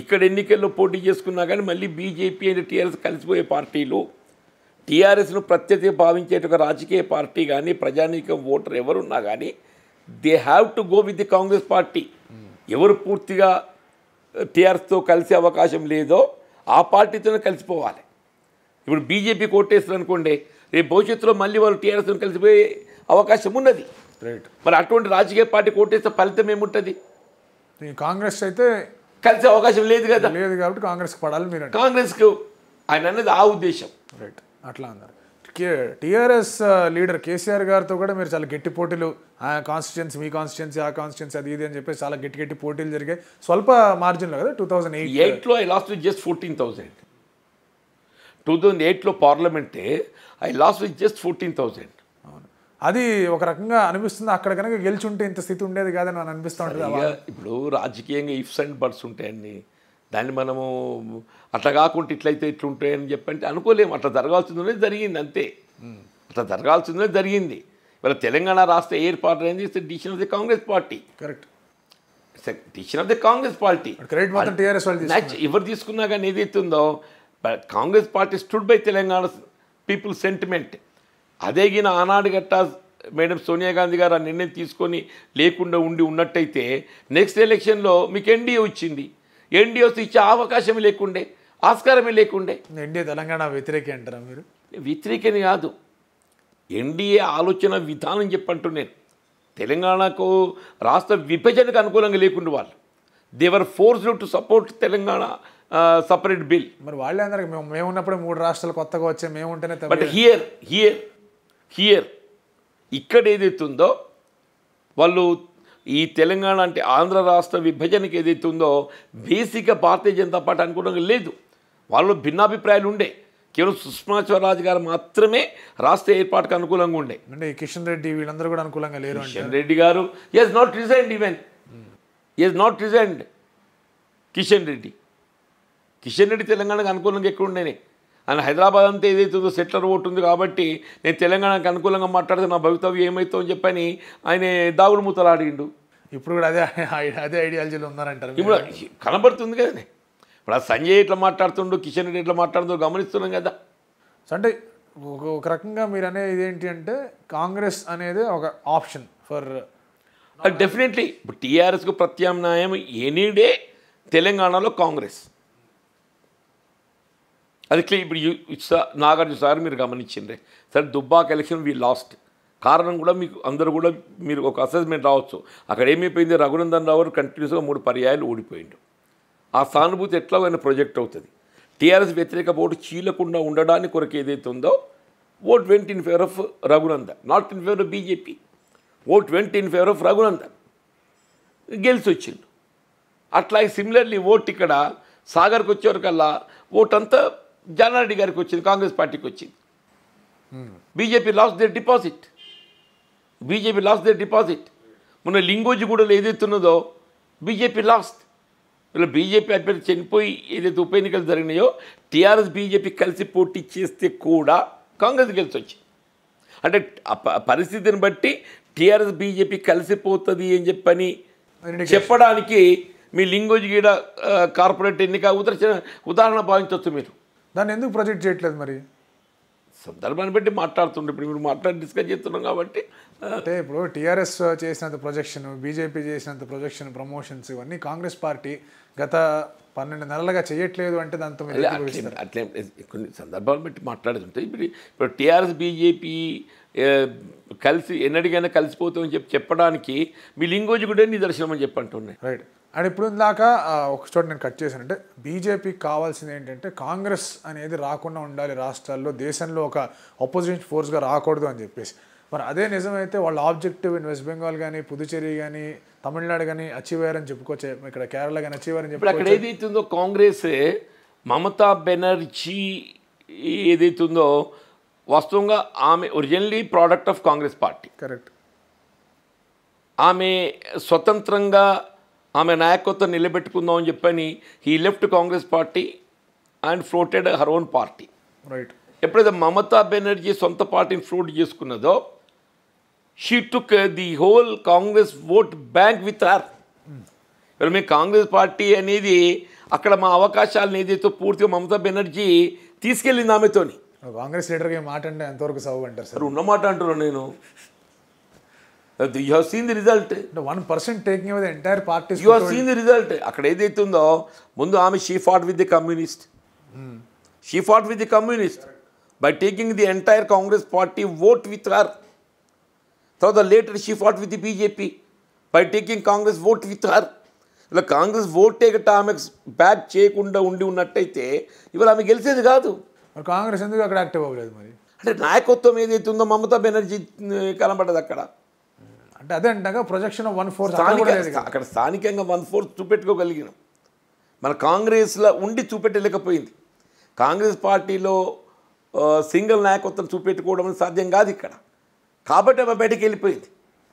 ఇక్కడ ఎన్నికల్లో పోటీ చేసుకున్నా కానీ మళ్ళీ బీజేపీ అండ్ టీఆర్ఎస్ కలిసిపోయే పార్టీలు టీఆర్ఎస్ను ప్రత్యర్థి భావించే ఒక రాజకీయ పార్టీ కానీ ప్రజానీకం ఓటర్ ఎవరున్నా కానీ they have to go with the Congress party ఎవరు పూర్తిగా టీఆర్ఎస్తో కలిసే అవకాశం లేదో ఆ పార్టీతోనే కలిసిపోవాలి ఇప్పుడు బీజేపీ కోటేస్తారు అనుకోండి రేపు భవిష్యత్తులో మళ్ళీ వాళ్ళు టీఆర్ఎస్తో కలిసిపోయే అవకాశం ఉన్నది రైట్ మరి అటువంటి రాజకీయ పార్టీ కోటేస్తే ఫలితం ఏముంటుంది కాంగ్రెస్ అయితే కలిసే అవకాశం లేదు కదా లేదు కాబట్టి కాంగ్రెస్కి పడాలి మీరు కాంగ్రెస్కు ఆయన అనేది ఆ ఉద్దేశం రైట్ అట్లా అన్నారు టీఆర్ఎస్ లీడర్ కేసీఆర్ గారితో కూడా మీరు చాలా గట్టి పోటీలు ఆ కాన్స్టిట్యున్సీ మీ కాన్స్టిట్యున్సీ ఆ కాన్స్టిట్యున్సీ అది ఇది అని చెప్పేసి చాలా గట్టి గట్టి పోటీలు జరిగాయి స్వల్ప మార్జిన్లో కదా టూ థౌసండ్ ఎయిట్ ఎయిట్లో I lost with just fourteen thousand two thousand ఎయిట్లో పార్లమెంటే I lost with just fourteen thousand అది ఒక రకంగా అనిపిస్తుంది అక్కడ కనుక గెలిచి ఉంటే ఇంత స్థితి ఉండేది కాదని అనిపిస్తూ ఉంటుంది ఇప్పుడు రాజకీయంగా ఇఫ్స్ అండ్ బర్డ్స్ ఉంటాయండి దాన్ని మనము అట్లా కాకుండా ఇట్లయితే ఇట్లుంటాయని చెప్పంటే అనుకోలేము అట్లా జరగాల్సిందనే జరిగింది అంతే అట్లా జరగాల్సిందనే జరిగింది ఇవాళ తెలంగాణ రాష్ట్ర ఏర్పాటు అనేది decision of the Congress party correct decision of the Congress party ఎవరు తీసుకున్నా కానీ ఏదైతుందో Congress party stood by Telangana people sentiment అదేగిన ఆనాడు గట్ట మేడం సోనియా గాంధీ గారు ఆ నిర్ణయం తీసుకొని లేకుండా ఉండి ఉన్నట్టయితే నెక్స్ట్ ఎలక్షన్లో మీకు ఎన్డీఏ వచ్చింది ఎన్డీఓస్ ఇచ్చే అవకాశం లేకుండే ఆస్కారమే లేకుండే ఎన్డీఏ తెలంగాణ వ్యతిరేక అంటారా మీరు వ్యతిరేకని కాదు ఎన్డీఏ ఆలోచన విధానం చెప్పంటూ నేను తెలంగాణకు రాష్ట్ర విభజనకు అనుకూలంగా లేకుండా వాళ్ళు they were force to support Telangana separate bill మరి వాళ్ళే మేము మేము ఉన్నప్పుడు మూడు రాష్ట్రాలు కొత్తగా వచ్చాయి మేము ఉంటేనే బట్ హియర్ హియర్ హియర్ ఇక్కడ ఏదైతుందో వాళ్ళు ఈ తెలంగాణ అంటే ఆంధ్ర రాష్ట్ర విభజనకి ఏదైతే ఉందో బేసిక్ భారతీయ జనతా పార్టీ అనుకోవడం లేదు వాళ్ళు భిన్నాభిప్రాయాలు ఉండే కేవలం సుష్మా స్వరాజ్ గారు మాత్రమే రాష్ట్ర ఏర్పాటుకు అనుకూలంగా ఉండే అంటే కిషన్ రెడ్డి వీళ్ళందరూ కూడా అనుకూలంగా లేరు Kishan Reddy garu is not resigned even is not resigned Kishan Reddy Kishan Reddy తెలంగాణకు అనుకూలంగా ఎక్కువ ఉండేనే ఆయన హైదరాబాద్ అంతా ఏదైతుందో సెట్లర్ ఓటు ఉంది కాబట్టి నేను తెలంగాణకు అనుకూలంగా మాట్లాడితే నా భవితవ్యం ఏమవుతుందో చెప్పని ఆయన దాగుడు మూతలాడిండు ఇప్పుడు కూడా అదే అదే ఐడియాలజీలో ఉన్నారంటారు ఇప్పుడు కనబడుతుంది కదండి ఇప్పుడు ఆ సంజయ్ ఇట్లా మాట్లాడుతుండు కిషన్ రెడ్డి ఇట్లా మాట్లాడుతుండో గమనిస్తున్నాం కదా అంటే ఒక ఒక రకంగా మీరు అనేది ఏంటి అంటే కాంగ్రెస్ అనేది ఒక ఆప్షన్ ఫర్ డెఫినెట్లీ ఇప్పుడు టీఆర్ఎస్కు ప్రత్యామ్నాయం ఎనీడే తెలంగాణలో కాంగ్రెస్ అది ఇప్పుడు నాగార్జున సార్ మీరు గమనించిండ్రే sir Dubbak election we lost కారణం కూడా మీకు అందరూ కూడా మీరు ఒక అసెస్మెంట్ రావచ్చు అక్కడ ఏమైపోయింది రఘునందన్ రావు కంటిన్యూస్గా మూడు పర్యాయాలు ఓడిపోయిండు ఆ సానుభూతి ఎట్లా ఆయన ప్రొజెక్ట్ అవుతుంది టీఆర్ఎస్ వ్యతిరేక ఓటు చీలకుండా ఉండడానికి కొరకు ఏదైతే ఉందో vote went in favour of Raghunandan not in favour of BJP vote went in favour of Raghunandan గెలిచి వచ్చిండు అట్లా సిమిలర్లీ ఓట్ ఇక్కడ సాగర్కి వచ్చేవరకల్లా ఓట్ అంతా జానారెడ్డి గారికి వచ్చింది కాంగ్రెస్ పార్టీకి వచ్చింది BJP lost their deposit BJP lost they deposit మొన్న లింగోజిగూడలో ఏదైతే ఉన్నదో బీజేపీ లాస్ట్ ఇలా బీజేపీ అభ్యర్థి చనిపోయి ఏదైతే ఉప ఎన్నికలు జరిగినాయో టీఆర్ఎస్ బీజేపీ కలిసి పోటీ చేస్తే కూడా కాంగ్రెస్ గెలిచి వచ్చింది అంటే పరిస్థితిని బట్టి టీఆర్ఎస్ బీజేపీ కలిసిపోతుంది అని చెప్పని చెప్పడానికి మీ గీడ కార్పొరేట్ ఎన్నిక ఉదాహరణ భావించవచ్చు మీరు దాన్ని ఎందుకు ప్రొజెక్ట్ చేయట్లేదు మరి సందర్భాన్ని బట్టి మాట్లాడుతుండే ఇప్పుడు మీరు మాట్లాడి డిస్కస్ చేస్తున్నాం కాబట్టి అంటే ఇప్పుడు టీఆర్ఎస్ చేసినంత ప్రొజెక్షన్ బీజేపీ చేసినంత ప్రొజెక్షన్ ప్రమోషన్స్ ఇవన్నీ కాంగ్రెస్ పార్టీ గత పన్నెండు నెలలుగా చేయట్లేదు అంటే దాంతో అట్లే కొన్ని సందర్భాలు బట్టి మాట్లాడుతుంటే ఇప్పుడు ఇప్పుడు టీఆర్ఎస్ బీజేపీ కలిసి ఎన్నడికైనా కలిసిపోతామని చెప్పి చెప్పడానికి మీ లింగోజీ కూడా నిదర్శనం అని చెప్పి అంటున్నాయి రైట్ అండ్ ఇప్పుడు ఇందాక ఒక చోట నేను కట్ చేశాను అంటే బీజేపీకి కావాల్సింది ఏంటంటే కాంగ్రెస్ అనేది రాకుండా ఉండాలి రాష్ట్రాల్లో దేశంలో ఒక ఆపోజిషన్ ఫోర్స్గా రాకూడదు అని చెప్పేసి మరి అదే నిజమైతే వాళ్ళ ఆబ్జెక్టివ్ ఇన్ వెస్ట్ బెంగాల్ కానీ పుదుచ్చేరి కానీ తమిళనాడు కానీ అచీవ్ అయ్యారని చెప్పుకోవచ్చు ఇక్కడ కేరళ కానీ అచీవ్ అయ్యారని చెప్పి అక్కడ ఏదైతుందో కాంగ్రెస్ మమతా బెనర్జీ ఏదైతుందో వాస్తవంగా ఆమె originally product of Congress party correct ఆమె స్వతంత్రంగా ఆమె నాయకత్వం నిలబెట్టుకుందామని చెప్పని he left Congress party and floated her own party right ఎప్పుడైతే మమతా బెనర్జీ సొంత పార్టీని ఫ్లోట్ చేసుకున్నదో she took the whole Congress vote bank with her ఇప్పుడు మీ కాంగ్రెస్ పార్టీ అనేది అక్కడ మా అవకాశాలను ఏదైతే పూర్తిగా మమతా బెనర్జీ తీసుకెళ్ళింది ఆమెతోని కాంగ్రెస్ లీడర్ మాట అంటే ఎంతవరకు సౌ అంటారు సార్ ఉన్న మాట అంటున్నాను నేను the result one percent taking entire the result అక్కడ ఏదైతే ఉందో ముందు ఆమె she fought with the communist she fought with the communist by taking the entire Congress party vote with her తర్వాత later she fought with the BJP by taking Congress vote with her ఇలా Congress vote టేకట ఆమె back చేయకుండా ఉండి ఉన్నట్టయితే ఇవాళ ఆమె గెలిచేది కాదు మరి కాంగ్రెస్ ఎందుకు అక్కడ యాక్టివ్ అవ్వలేదు మరి అంటే నాయకత్వం ఏదైతే ఉందో మమతా బెనర్జీ కనబడదు అక్కడ అంటే అదే అంటే ప్రొజెక్షన్ ఆఫ్ వన్ ఫోర్త్ అక్కడ స్థానికంగా వన్ ఫోర్త్ చూపెట్టుకోగలిగినాం మన కాంగ్రెస్లో ఉండి చూపెట్టలేకపోయింది కాంగ్రెస్ పార్టీలో సింగిల్ నాయకత్వం చూపెట్టుకోవడం సాధ్యం కాదు ఇక్కడ కాబట్టి ఆమె బయటకు వెళ్ళిపోయింది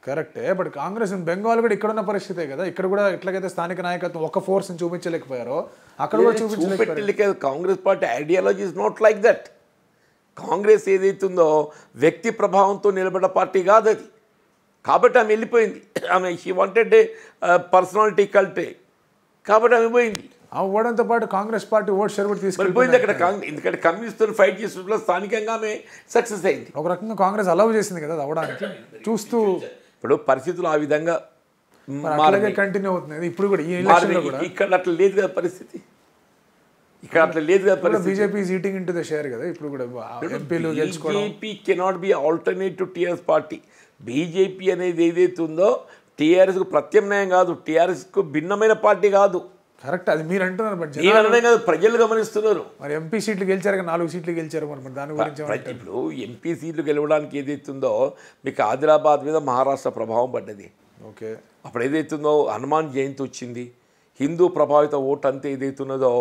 కరెక్టే బట్ కాంగ్రెస్ ఇన్ బెంగాల్ కూడా ఇక్కడ ఉన్న పరిస్థితే కదా ఇక్కడ కూడా ఎట్లాగైతే స్థానిక నాయకత్వం ఒక ఫోర్స్ చూపించలేకపోయారో అక్కడ కూడా చూపించలేదు Congress party ideology is not like that Congress ఏదైతుందో వ్యక్తి ప్రభావంతో నిలబడ్డ పార్టీ కాదు అది కాబట్టి ఆమె వెళ్ళిపోయింది ఆమె షీ వాంటెడ్ పర్సనాలిటీ కల్టే కాబట్టి ఆమె పోయింది ఓడంతో పాటు కాంగ్రెస్ పార్టీ ఓట్ షేర్ కూడా తీసుకెళ్ళిపోయింది అక్కడ ఎందుకంటే కమ్యూనిస్టులు ఫైట్ చేసినప్పుడు స్థానికంగా ఆమె సక్సెస్ అయింది ఒక రకంగా కాంగ్రెస్ అలౌ చేసింది కదా అవడానికి చూస్తూ ఇప్పుడు పరిస్థితులు ఆ విధంగా కంటిన్యూ అవుతున్నాయి ఇప్పుడు కూడా ఇక్కడ అట్లా లేదు కదా పరిస్థితి ఇక్కడ అట్లా లేదు కదా బీజేపీ ఇంటూ షేర్ కదా ఇప్పుడు కూడా ఎంపీలు BJP cannot be alternate TRS party BJP అనేది ఏదైతే ఉందో టీఆర్ఎస్కు ప్రత్యామ్నాయం కాదు టీఆర్ఎస్కు భిన్నమైన పార్టీ కాదు కరెక్ట్ అది మీరు అంటున్నారు బట్ కాదు ప్రజలు గమనిస్తున్నారు మరి ఎంపీ సీట్లు గెలిచారు నాలుగు సీట్లు గెలిచారు మరి దాని గురించి ఇప్పుడు ఎంపీ సీట్లు గెలవడానికి ఏదైతుందో మీకు ఆదిలాబాద్ మీద మహారాష్ట్ర ప్రభావం పడ్డది ఓకే అప్పుడు ఏదైతుందో హనుమాన్ జయంతి వచ్చింది హిందూ ప్రభావిత ఓటు అంతా ఏదైతున్నదో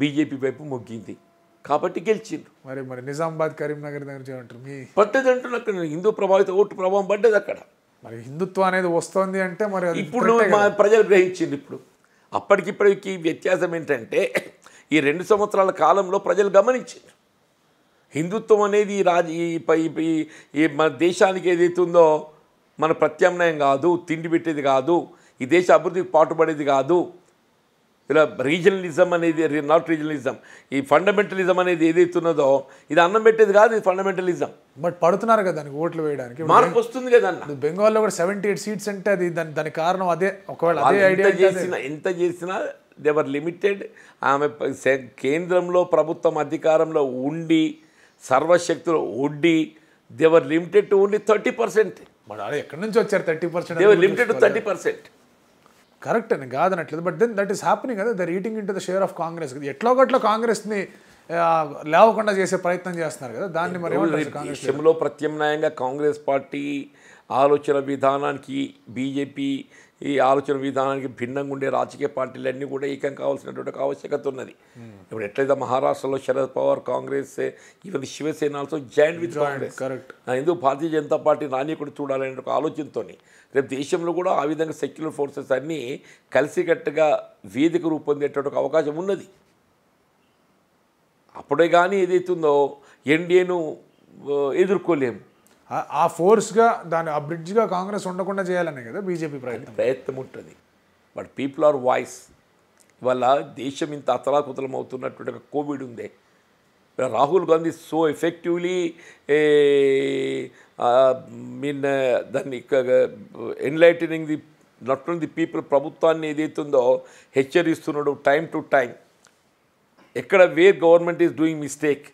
బీజేపీ వైపు మొగ్గింది కాబట్టి గెలిచిండ్రు మరి మరి నిజామాబాద్ కరీంనగర్ దగ్గర అంటారు మీ పడ్డది అంటున్నారు అక్కడ హిందూ ప్రభావిత ఓటు ప్రభావం పడ్డది అక్కడ మరి హిందుత్వం అనేది వస్తుంది అంటే మరి ఇప్పుడు ప్రజలు గ్రహించింది ఇప్పుడు అప్పటికిప్పటికి వ్యత్యాసం ఏంటంటే ఈ రెండు సంవత్సరాల కాలంలో ప్రజలు గమనించారు హిందుత్వం అనేది రాజ ఈ మన దేశానికి ఏదైతుందో మన ప్రత్యామ్నాయం కాదు తిండి పెట్టేది కాదు ఈ దేశ అభివృద్ధికి పాటుపడేది కాదు ఇలా రీజనలిజం అనేది నాట్ రీజనలిజం ఈ ఫండమెంటలిజం అనేది ఏదైతున్నదో ఇది అన్నం పెట్టేది కాదు ఇది ఫండమెంటలిజం బట్ పడుతున్నారు కదా దానికి ఓట్లు వేయడానికి మార్పు వస్తుంది కదా బెంగాల్లో కూడా సెవెంటీ ఎయిట్ సీట్స్ అంటే అది దాని దానికి కారణం అదే ఒకవేళ అదే ఐడియా చేసిన ఎంత చేసినా దేవర్ లిమిటెడ్ ఆమె కేంద్రంలో ప్రభుత్వం అధికారంలో ఉండి సర్వశక్తులు ఒడ్డి they're limited only thirty percent మరి ఎక్కడి నుంచి వచ్చారు thirty percent they're limited thirty percent correct అని కాదనట్లేదు but then that is happening కదా they're eating in to the share of Congress ఎట్లా గట్ల కాంగ్రెస్ని లేవకుండా చేసే ప్రయత్నం చేస్తున్నారు కదా దాన్ని మరి విషయంలో ప్రత్యామ్నాయంగా కాంగ్రెస్ పార్టీ ఆలోచన విధానానికి బీజేపీ ఈ ఆలోచన విధానానికి భిన్నంగా ఉండే రాజకీయ పార్టీలన్నీ కూడా ఏకం కావాల్సినటువంటి ఆవశ్యకత ఉన్నది hmm. ఇప్పుడు ఎట్లయితే మహారాష్ట్రలో Sharad Pawar Congress even Shiv Sena also joint with Congress correct ఎందుకు భారతీయ జనతా పార్టీ కూడా చూడాలనే ఒక ఆలోచనతోని రేపు దేశంలో కూడా ఆ విధంగా సెక్యులర్ ఫోర్సెస్ అన్నీ కలిసికట్టుగా వేదిక రూపొందేటటువంటి అవకాశం ఉన్నది అప్పుడే కానీ ఏదైతుందో ఎన్డీఏను ఎదుర్కోలేము ఆ ఫోర్స్గా దాని ఆ బ్రిడ్జ్గా కాంగ్రెస్ ఉండకుండా చేయాలనే కదా బీజేపీ ప్రయత్నం ప్రయత్నం ఉంటుంది బట్ పీపుల్ ఆర్ వాయిస్ ఇవాళ దేశం ఇంత అతలాకుతలం అవుతున్నటువంటి కోవిడ్ ఉందే Rahul Gandhi so effectively mean దాన్ని ఎన్లైటనింగ్ ది నట్ ది పీపుల్ ప్రభుత్వాన్ని ఏదైతుందో హెచ్చరిస్తున్నాడు టైం టు టైం ఎక్కడ where government is doing mistake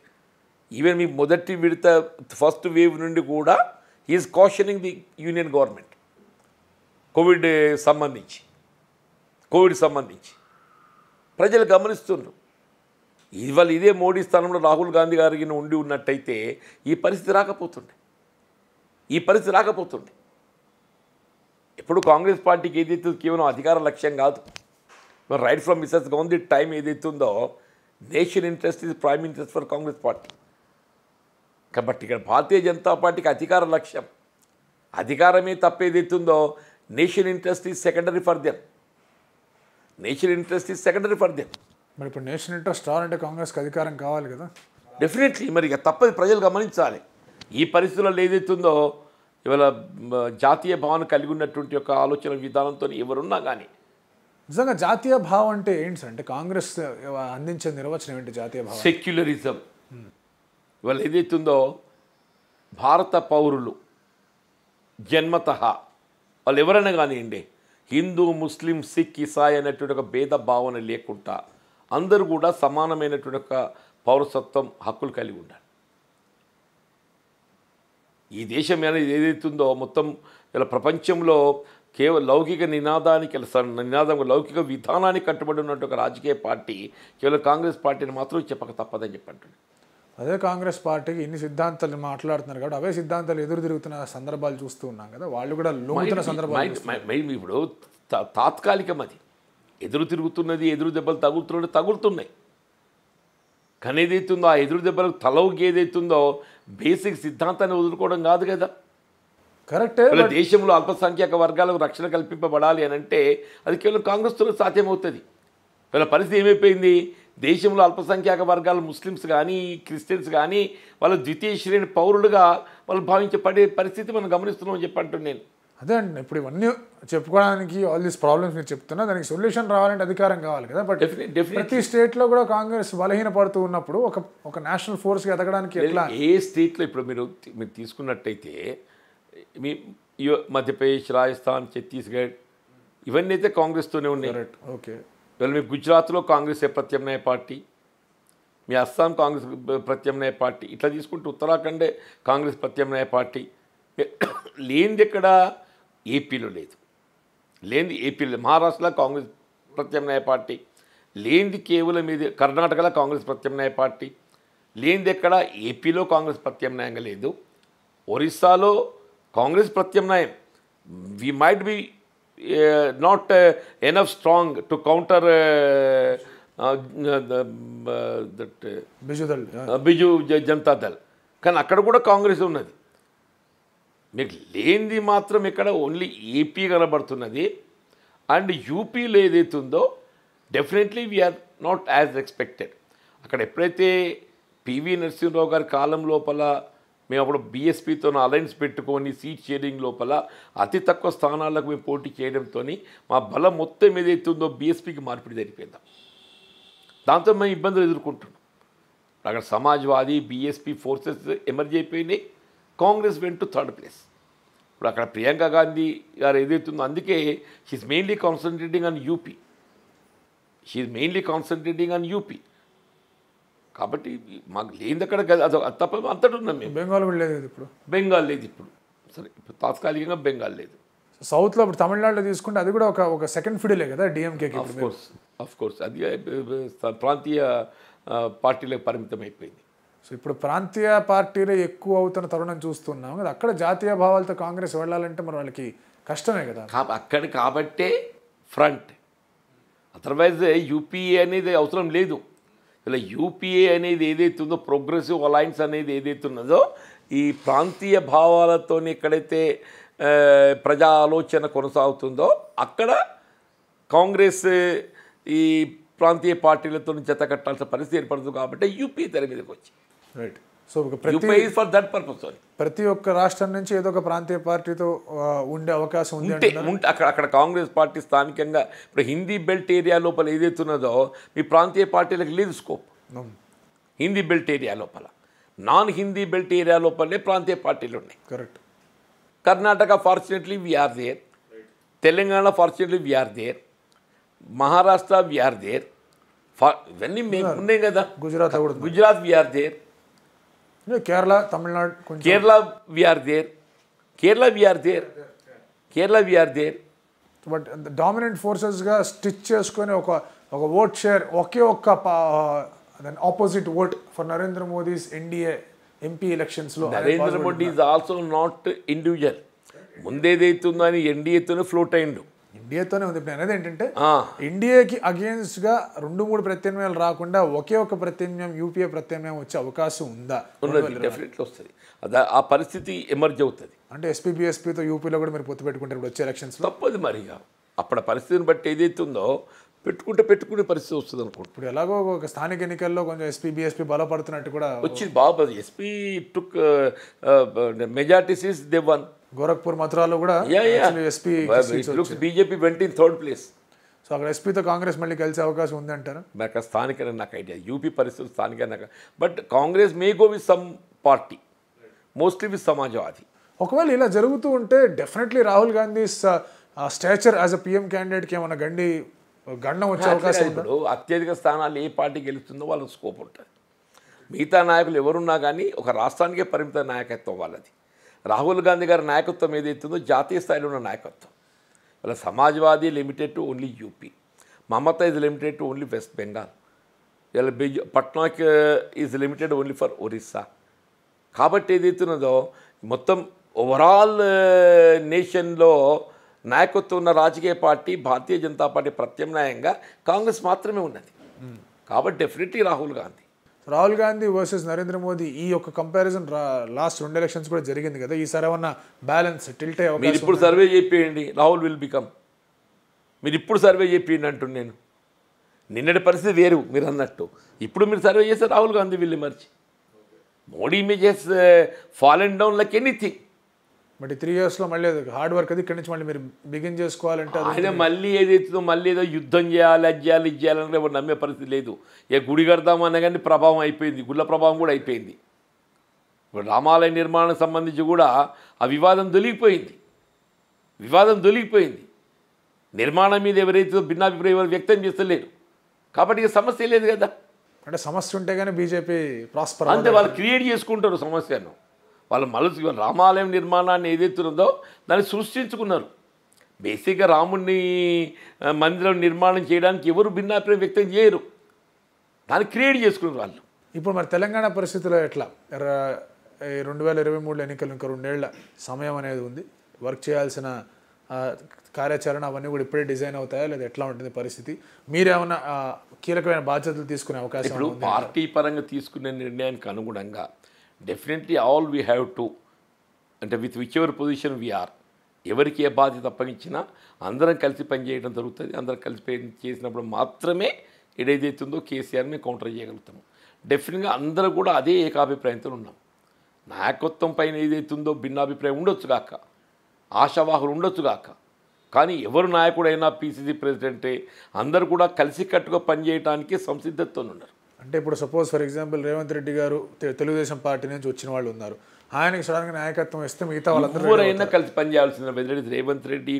even మీ మొదటి విడత ఫస్ట్ వేవ్ నుండి కూడా is cautioning the union government Covid సంబంధించి కోవిడ్ సంబంధించి ప్రజలు గమనిస్తున్నారు ఇవాళ ఇదే మోడీ స్థానంలో రాహుల్ గాంధీ గారికి ఉండి ఉన్నట్టయితే ఈ పరిస్థితి రాకపోతుండే ఈ పరిస్థితి రాకపోతుంది ఇప్పుడు కాంగ్రెస్ పార్టీకి ఏదైతే కేవలం అధికార లక్ష్యం కాదు రైట్ ఫ్రమ్ మిసెస్గా ఉంది టైం ఏదైతుందో nation interest is prime interest for Congress party కాబట్టి ఇక్కడ భారతీయ జనతా పార్టీకి అధికార లక్ష్యం అధికారమే తప్ప ఏదైతుందో nation interest is secondary for them nation interest is secondary for them మరి ఇప్పుడు నేషన్ ఇంట్రెస్ట్ రావాలంటే కాంగ్రెస్కి అధికారం కావాలి కదా డెఫినెట్లీ మరి ఇక తప్పది ప్రజలు గమనించాలి ఈ పరిస్థితుల్లో ఏదైతుందో ఇవాళ జాతీయ భావన కలిగి ఉన్నటువంటి యొక్క ఆలోచన విధానంతో ఎవరున్నా కానీ నిజంగా జాతీయ భావం అంటే ఏంటి అంటే కాంగ్రెస్ అందించే నిర్వచనం ఏంటి జాతీయ భావం సెక్యులరిజం ఇవాళ ఏదైతుందో భారత పౌరులు జన్మత వాళ్ళు ఎవరైనా కానివ్వండి హిందూ ముస్లిం సిక్ ఇసాయ్ అనేటువంటి ఒక భేద భావన లేకుండా అందరూ కూడా సమానమైనటువంటి ఒక పౌరసత్వం హక్కులు కలిగి ఉండాలి ఈ దేశం అనేది ఏదైతుందో మొత్తం ఇలా ప్రపంచంలో కేవలం లౌకిక నినాదానికి నినాదం లౌకిక విధానానికి కట్టుబడి ఉన్నట్టు ఒక రాజకీయ పార్టీ కేవలం కాంగ్రెస్ పార్టీని మాత్రం చెప్పక తప్పదని చెప్పంటాడు అదే కాంగ్రెస్ పార్టీకి ఇన్ని సిద్ధాంతాలు మాట్లాడుతున్నారు కాబట్టి అవే సిద్ధాంతాలు ఎదురు తిరుగుతున్న సందర్భాలు చూస్తూ ఉన్నాం కదా వాళ్ళు కూడా లోతున్న సందర్భాలు ఇప్పుడు తాత్కాలికం అది ఎదురు తిరుగుతున్నది ఎదురు దెబ్బలు తగులుతున్నది తగులుతున్నాయి కానీ ఏదైతుందో ఆ ఎదురు దెబ్బలకు తలవుకి ఏదైతుందో బేసిక్ సిద్ధాంతాన్ని వదులుకోవడం కాదు కదా కరెక్ట్ దేశంలో అల్పసంఖ్యాక వర్గాలకు రక్షణ కల్పింపబడాలి అని అంటే అది కేవలం కాంగ్రెస్తో సాధ్యమవుతుంది వీళ్ళ పరిస్థితి ఏమైపోయింది దేశంలో అల్పసంఖ్యాక వర్గాలు ముస్లిమ్స్ కానీ క్రిస్టియన్స్ కానీ వాళ్ళు ద్వితీయ శ్రేణి పౌరులుగా వాళ్ళు భావించబడే పరిస్థితి మనం గమనిస్తున్నామని చెప్పంటున్నాను నేను అదే అండి ఇప్పుడు ఇవన్నీ చెప్పుకోవడానికి ఆల్ దీస్ ప్రాబ్లమ్స్ మీరు చెప్తున్నా దానికి సొల్యూషన్ రావాలంటే అధికారం కావాలి కదా బట్ ప్రతి స్టేట్లో కూడా కాంగ్రెస్ బలహీన పడుతూ ఉన్నప్పుడు ఒక ఒక నేషనల్ ఫోర్స్కి ఎదగడానికి ఎట్లా ఏ స్టేట్లో ఇప్పుడు మీరు మీరు తీసుకున్నట్టయితే మీ మధ్యప్రదేశ్ రాజస్థాన్ ఛత్తీస్గఢ్ ఇవన్నీ అయితే కాంగ్రెస్తోనే ఉన్నాయి ఓకే ఇవాళ మీ గుజరాత్లో కాంగ్రెస్ ప్రత్యామ్నాయ పార్టీ మీ అస్సాం కాంగ్రెస్ ప్రత్యామ్నాయ పార్టీ ఇట్లా తీసుకుంటే ఉత్తరాఖండే కాంగ్రెస్ ప్రత్యామ్నాయ పార్టీ [coughs] లేనిది ఎక్కడ ఏపీలో లేదు లేనిది ఏపీలో మహారాష్ట్రలో కాంగ్రెస్ ప్రత్యామ్నాయ పార్టీ లేనిది కేవలం మీద కర్ణాటకలో కాంగ్రెస్ ప్రత్యామ్నాయ పార్టీ లేనిది ఎక్కడ ఏపీలో కాంగ్రెస్ ప్రత్యామ్నాయంగా లేదు ఒరిస్సాలో కాంగ్రెస్ ప్రత్యామ్నాయం we might be not enough strong to counter that Biju Biju Janata Dal కానీ అక్కడ కూడా కాంగ్రెస్ ఉన్నది మీకు లేనిది మాత్రం ఇక్కడ ఓన్లీ ఏపీ e కనబడుతున్నది అండ్ యూపీలో ఏదైతే ఉందో definitely we are not as expected అక్కడ ఎప్పుడైతే పివి నరసింహరావు గారి కాలం లోపల మేము అప్పుడు బీఎస్పీతో అలయన్స్ పెట్టుకొని సీట్ షేరింగ్ లోపల అతి తక్కువ స్థానాలకు మేము పోటీ చేయడంతో మా బలం మొత్తం ఏదైతే ఉందో బీఎస్పీకి మార్పిడి జరిగిపోయిందా దాంతో మేము ఇబ్బందులు ఎదుర్కొంటున్నాం అక్కడ సమాజ్వాదీ బీఎస్పీ ఫోర్సెస్ ఎమర్జీ అయిపోయినాయి Congress went to third place ఇప్పుడు అక్కడ ప్రియాంక గాంధీ గారు ఏదైతుందో అందుకే she's mainly concentrating on UP she's mainly concentrating on UP కాబట్టి మాకు లేనిది అక్కడ తప్ప అంతటి ఉన్నాం మేము బెంగాల్ కూడా లేదు ఇప్పుడు బెంగాల్ లేదు ఇప్పుడు సరే ఇప్పుడు తాత్కాలికంగా బెంగాల్ లేదు సౌత్లో ఇప్పుడు తమిళనాడులో తీసుకుంటే అది కూడా ఒక ఒక సెకండ్ ఫీడలే కదా DMK of course of course అది ప్రాంతీయ పార్టీలకు పరిమితం అయిపోయింది సో ఇప్పుడు ప్రాంతీయ పార్టీలే ఎక్కువ అవుతున్న తరుణం చూస్తున్నాం కదా అక్కడ జాతీయ భావాలతో కాంగ్రెస్ వెళ్ళాలంటే మరి వాళ్ళకి కష్టమే కదా అక్కడ కాబట్టే ఫ్రంట్ అదర్వైజ్ యూపీఏ అనేది అవసరం లేదు ఇలా యూపీఏ అనేది ఏదైతే ఉందో ప్రోగ్రెసివ్ అలయన్స్ అనేది ఏదైతే ఉన్నదో ఈ ప్రాంతీయ భావాలతో ఎక్కడైతే ప్రజా ఆలోచన కొనసాగుతుందో అక్కడ కాంగ్రెస్ ఈ ప్రాంతీయ పార్టీలతో జత కట్టాల్సిన పరిస్థితి ఏర్పడదు కాబట్టి యూపీ తెర మీదకి వచ్చింది రైట్ సో ప్రతి ఫర్ దట్ పర్పస్ ప్రతి ఒక్క రాష్ట్రం నుంచి ఏదో ఒక ప్రాంతీయ పార్టీతో ఉండే అవకాశం ఉంది ఉంటే అక్కడ అక్కడ కాంగ్రెస్ పార్టీ స్థానికంగా ఇప్పుడు హిందీ బెల్ట్ ఏరియా లోపల ఏదైతే ఉన్నదో మీ ప్రాంతీయ పార్టీలకు లేదు స్కోప్ హిందీ బెల్ట్ ఏరియా లోపల నాన్ హిందీ బెల్ట్ ఏరియా లోపలనే ప్రాంతీయ పార్టీలు ఉన్నాయి correct Karnataka fortunately we are there Telangana fortunately we are there Maharashtra we are there ఇవన్నీ మేము ఉన్నాయి కదా Gujarat Gujarat we are there Kerala Tamil Nadu Kerala VR there Kerala VR there Kerala VR there but dominant ఫోర్సెస్గా stitch చేసుకొని ఒక ఒక ఓట్ షేర్ ఒకే ఒక్క దాని opposite vote for Narendra Modi's NDA MP ఎలక్షన్స్లో Narendra Modi is also not individual ముందేదైతుందో అని ఎన్డీఏతోనే ఫ్లోట్ అయిండు ఇండియాతోనే ఉంది ఇప్పుడు అనేది ఏంటంటే ఇండియాకి అగేన్స్ట్గా రెండు మూడు ప్రత్యామ్నాయాలు రాకుండా ఒకే ఒక ప్రత్యామ్నాయం యూపీఏ ప్రత్యామ్నాయం వచ్చే అవకాశం ఉందా డెఫినెట్లీ వస్తుంది ఆ పరిస్థితి ఎమర్జ్ అవుతుంది అంటే ఎస్పీ యూపీలో కూడా మీరు పొత్తు పెట్టుకుంటే ఇప్పుడు వచ్చే ఎలక్షన్స్ తప్పదు మరి అప్పుడు పరిస్థితిని బట్టి ఏదైతే ఉందో పెట్టుకుంటే పెట్టుకునే పరిస్థితి వస్తుంది అనుకోండి ఇప్పుడు ఎలాగో ఒక స్థానిక ఎన్నికల్లో కొంచెం ఎస్పీ బీఎస్పీ బలపడుతున్నట్టు కూడా వచ్చింది బాబు ఎస్పీ టుక్ మెజార్టీ సీస్ దేవన్ గోరఖ్పూర్ మథురాలో కూడా BJP went in third place so అక్కడ ఎస్పీతో కాంగ్రెస్ మళ్ళీ కలిసే అవకాశం ఉంది అంటారా మరి అక్కడ స్థానిక నాకు ఐడియా యూపీ పరిస్థితులు స్థానిక నాకు but Congress may go with some party mostly with Samajwadi ఒకవేళ ఇలా జరుగుతూ ఉంటే definitely Rahul Gandhi stature as a PM క్యాండిడేట్కి ఏమైనా గండి uh, గండం వచ్చే అవకాశం ఇప్పుడు అత్యధిక స్థానాలు ఏ పార్టీ గెలుస్తుందో వాళ్ళకి స్కోప్ ఉంటుంది మిగతా నాయకులు ఎవరున్నా కానీ ఒక రాష్ట్రానికే పరిమిత నాయకత్వం వాళ్ళది రాహుల్ గాంధీ గారి నాయకత్వం ఏదైతుందో జాతీయ స్థాయిలో ఉన్న నాయకత్వం వాళ్ళ Samajwadi limited to only UP Mamata is limited to only West Bengal ఇలా బిజ్ Patnaik is limited only for Orissa కాబట్టి ఏదైతున్నదో మొత్తం ఓవరాల్ నేషన్లో నాయకత్వం ఉన్న రాజకీయ పార్టీ భారతీయ జనతా పార్టీ ప్రత్యామ్నాయంగా కాంగ్రెస్ మాత్రమే ఉన్నది కాబట్టి డెఫినెట్లీ రాహుల్ గాంధీ రాహుల్ గాంధీ వర్సెస్ నరేంద్ర మోదీ ఈ యొక్క కంపారిజన్ లాస్ట్ రెండు ఎలక్షన్స్ కూడా జరిగింది కదా ఈసారి ఏమన్నా బ్యాలెన్స్ టిల్ట్ మీరు ఇప్పుడు సర్వే చెప్పేయండి రాహుల్ విల్ బికమ్ మీరు ఇప్పుడు సర్వే చెప్పేయండి అంటున్నాను నేను నిన్నటి పరిస్థితి వేరు మీరు అన్నట్టు ఇప్పుడు మీరు సర్వే చేస్తే రాహుల్ గాంధీ విల్ మర్చి Modi images fall and down like anything మరి త్రీ ఇయర్స్లో మళ్ళీ హార్డ్ వర్క్ అది ఇక్కడి నుంచి మళ్ళీ మీరు బిగిన్ చేసుకోవాలంటే అదే మళ్ళీ ఏదైతుందో మళ్ళీ ఏదో యుద్ధం చేయాలి అది చేయాలి ఇది చేయాలని ఎవరు నమ్మే పరిస్థితి లేదు ఏ గుడి కడదామన్నా కానీ ప్రభావం అయిపోయింది గుళ్ళ ప్రభావం కూడా అయిపోయింది ఇప్పుడు రామాలయ నిర్మాణం సంబంధించి కూడా ఆ వివాదం దొలిగిపోయింది వివాదం దొలిగిపోయింది నిర్మాణం మీద ఎవరైతే భిన్నాభిప్రాయం వ్యక్తం చేస్తలేరు కాబట్టి ఇక సమస్య లేదు కదా అంటే సమస్య ఉంటే కానీ బీజేపీ ప్రాస్పర్ అంటే వాళ్ళు క్రియేట్ చేసుకుంటారు సమస్యను వాళ్ళ మనసు రామాలయం నిర్మాణాన్ని ఏదైతున్నదో దాన్ని సృష్టించుకున్నారు బేసిక్గా రాముడిని మందిరం నిర్మాణం చేయడానికి ఎవరు భిన్నాభిప్రాయం వ్యక్తం చేయరు దాన్ని క్రియేట్ చేసుకున్నారు వాళ్ళు ఇప్పుడు మరి తెలంగాణ పరిస్థితిలో ఎట్లా రెండు వేల ఇరవై మూడు ఎన్నికలు ఇంకా రెండేళ్ల సమయం అనేది ఉంది వర్క్ చేయాల్సిన కార్యాచరణ అవన్నీ కూడా ఇప్పుడే డిజైన్ అవుతాయా లేదా ఎట్లా ఉంటుంది పరిస్థితి మీరేమైనా కీలకమైన బాధ్యతలు తీసుకునే అవకాశం పార్టీ పరంగా తీసుకునే నిర్ణయానికి అనుగుణంగా definitely all we have to అంటే with which ever position we're ఎవరికి ఏ బాధ్యత అప్పగించినా అందరం కలిసి పనిచేయడం జరుగుతుంది అందరం కలిసి పని చేసినప్పుడు మాత్రమే ఉందో కేసీఆర్ని కౌంటర్ చేయగలుగుతాము డెఫినెట్గా అందరూ కూడా అదే ఏకాభిప్రాయంతో ఉన్నాం నాయకత్వం పైన ఏదైతుందో భిన్నాభిప్రాయం ఉండొచ్చు కాక ఆశావాహులు ఉండొచ్చు కాక కానీ ఎవరు నాయకుడైనా పీసీసీ ప్రెసిడెంటే అందరూ కూడా కలిసి కట్టుగా పనిచేయడానికి సంసిద్ధతతో ఉన్నారు అంటే ఇప్పుడు suppose for example Revanth Reddy గారు తెలుగుదేశం పార్టీ నుంచి వచ్చిన వాళ్ళు ఉన్నారు ఆయనకి సడన్గా నాయకత్వం ఇస్తే మిగతా వాళ్ళందరూ ఎవరైనా కలిసి పనిచేయాల్సింది రేవంత్ రెడ్డి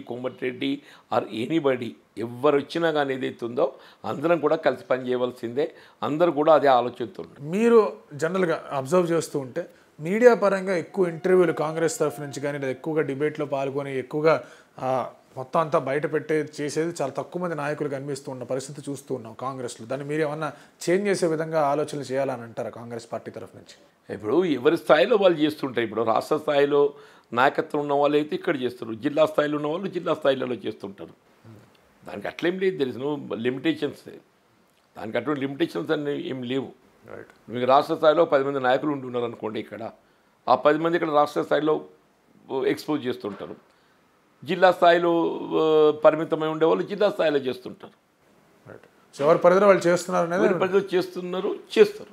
రెడ్డి ఆర్ ఎనీబడి ఎవరు వచ్చినా కానీ ఉందో అందరం కూడా కలిసి పనిచేయవలసిందే అందరూ కూడా అదే ఆలోచిస్తుంది మీరు జనరల్గా అబ్జర్వ్ చేస్తూ ఉంటే మీడియా పరంగా ఎక్కువ ఇంటర్వ్యూలు కాంగ్రెస్ తరఫు నుంచి కానీ లేదా ఎక్కువగా డిబేట్లో పాల్గొని ఎక్కువగా మొత్తం అంతా బయట పెట్టే చేసేది చాలా తక్కువ మంది నాయకులు కనిపిస్తూ ఉన్న పరిస్థితి చూస్తూ ఉన్నాం కాంగ్రెస్లో దాన్ని మీరు ఏమన్నా చేంజ్ చేసే విధంగా ఆలోచనలు చేయాలని అంటారా కాంగ్రెస్ పార్టీ తరఫు నుంచి ఇప్పుడు ఎవరి స్థాయిలో వాళ్ళు చేస్తుంటారు ఇప్పుడు రాష్ట్ర స్థాయిలో నాయకత్వం ఉన్న వాళ్ళు అయితే ఇక్కడ చేస్తారు జిల్లా స్థాయిలో ఉన్న వాళ్ళు జిల్లా స్థాయిలలో చేస్తుంటారు దానికి అట్లేం లేదు తెలుసు నువ్వు లిమిటేషన్స్ దానికి అటువంటి లిమిటేషన్స్ అన్ని ఏం లేవు మీకు రాష్ట్ర స్థాయిలో పది మంది నాయకులు ఉంటున్నారు అనుకోండి ఇక్కడ ఆ పది మంది ఇక్కడ రాష్ట్ర స్థాయిలో ఎక్స్పోజ్ చేస్తుంటారు జిల్లా స్థాయిలో పరిమితమై ఉండేవాళ్ళు జిల్లా స్థాయిలో చేస్తుంటారు ఎవరి పరిధిలో వాళ్ళు చేస్తున్నారు ఎవరి పరిధిలో చేస్తున్నారు చేస్తారు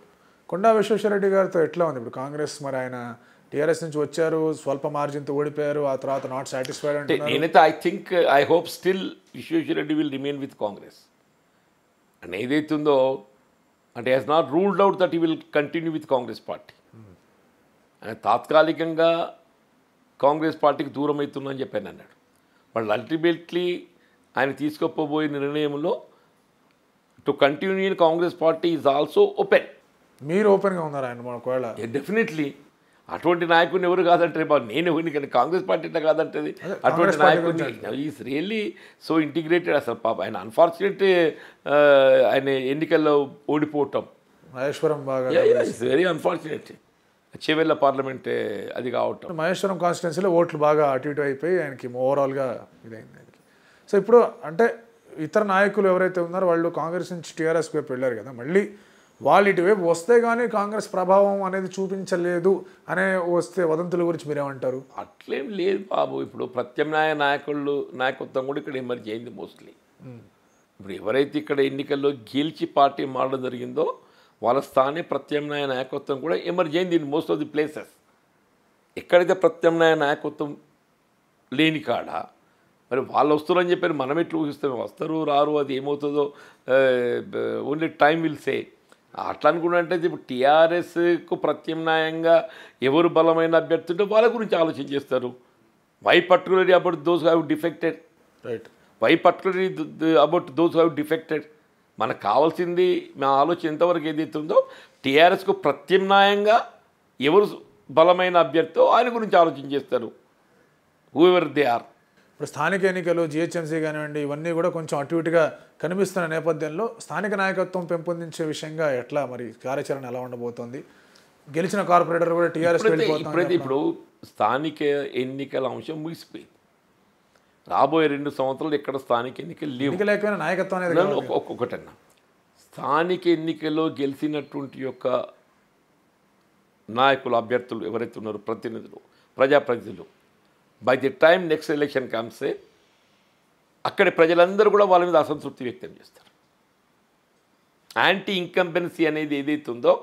కొండా విశ్వేశ్వరరెడ్డి గారితో ఎట్లా ఉంది ఇప్పుడు కాంగ్రెస్ మరి ఆయన టీఆర్ఎస్ నుంచి వచ్చారు స్వల్ప మార్జిన్తో ఓడిపోయారు ఆ తర్వాత నాట్ సాటిస్ఫైడ్ అంటే నేనైతే I think I hope still Vishweshwar Reddy will remain with Congress and ఏదైతుందో అంటే has not ruled out that ఈ will continue with Congress party ఆయన తాత్కాలికంగా కాంగ్రెస్ పార్టీకి దూరం అవుతుందని చెప్పాను అన్నాడు వాళ్ళు అల్టిమేట్లీ ఆయన తీసుకోపోబోయే నిర్ణయంలో to continue in Congress party is also open మీరు ఓపెన్గా ఉన్నారు ఆయన ఒకవేళ డెఫినెట్లీ అటువంటి నాయకుడిని ఎవరు కాదంటే బాబు నేను ఎవరిని కానీ కాంగ్రెస్ పార్టీ కాదంటది అటువంటి నాయకుడిని ఈజ్ రియల్లీ సో ఇంటిగ్రేటెడ్ అసలు పాప ఆయన అన్ఫార్చునేట్ uh, ఆయన ఎన్నికల్లో ఓడిపోవటం మహేశ్వరం బాగా ఇట్స్ వెరీ అన్ఫార్చునేట్ చేవెళ్ళ పార్లమెంటే అది కావటం మహేశ్వరం కాన్స్టిట్యున్సీలో ఓట్లు బాగా అటు ఇటు అయిపోయి ఆయనకి ఓవరాల్గా ఇదైంది ఆయనకి సో ఇప్పుడు అంటే ఇతర నాయకులు ఎవరైతే ఉన్నారో వాళ్ళు కాంగ్రెస్ నుంచి టీఆర్ఎస్ వైపు వెళ్ళారు కదా మళ్ళీ వాళ్ళు ఇటువైపు వస్తే కానీ కాంగ్రెస్ ప్రభావం అనేది చూపించలేదు అనే వస్తే వదంతుల గురించి మీరేమంటారు అట్లేం లేదు బాబు ఇప్పుడు ప్రత్యామ్నాయ నాయకులు నాయకత్వం కూడా ఇక్కడ ఎమర్జ్ అయింది మోస్ట్లీ ఇప్పుడు ఎవరైతే ఇక్కడ ఎన్నికల్లో గెలిచి పార్టీ మారడం జరిగిందో వాళ్ళ స్థానే ప్రత్యామ్నాయ నాయకత్వం కూడా ఎమర్జైంది in most of the places ఎక్కడైతే ప్రత్యామ్నాయ నాయకత్వం లేని కాడ మరి వాళ్ళు వస్తారని చెప్పారు మనం ఎట్లా ఊహిస్తాం వస్తారు రారు అది ఏమవుతుందో ఓన్లీ టైం విల్ సే అట్లా అనుకున్నట్టే ఇప్పుడు టీఆర్ఎస్కు ప్రత్యామ్నాయంగా ఎవరు బలమైన అభ్యర్థి ఉంటే వాళ్ళ గురించి ఆలోచన చేస్తారు why particularly about those have defected right why particularly about those have defected మనకు కావాల్సింది మా ఆలోచన ఎంతవరకు ఏదైతుందో టీఆర్ఎస్కు ప్రత్యామ్నాయంగా ఎవరు బలమైన అభ్యర్థితో ఆయన గురించి ఆలోచన చేస్తారు ఎవర్ దే ఆర్ ఇప్పుడు స్థానిక ఎన్నికలు జిహెచ్ఎంసీ కానివ్వండి ఇవన్నీ కూడా కొంచెం అటు ఇటుగా కనిపిస్తున్న నేపథ్యంలో స్థానిక నాయకత్వం పెంపొందించే విషయంగా ఎట్లా మరి కార్యాచరణ ఎలా ఉండబోతోంది గెలిచిన కార్పొరేటర్ కూడా టీఆర్ఎస్ ఇప్పుడు స్థానిక ఎన్నికల అంశం ముగిసిపోయింది రాబోయే రెండు సంవత్సరాలు ఇక్కడ స్థానిక ఎన్నికలు లేవు లేకపోయినా నాయకత్వం అనేది ఒక్కొక్కటన్నా స్థానిక ఎన్నికల్లో గెలిచినటువంటి యొక్క నాయకులు అభ్యర్థులు ఎవరైతే ఉన్నారో ప్రతినిధులు ప్రజాప్రతినిధులు by the time next election comes అక్కడి ప్రజలందరూ కూడా వాళ్ళ మీద అసంతృప్తి వ్యక్తం చేస్తారు యాంటీ ఇంకంపెన్సీ అనేది ఏదైతే ఉందో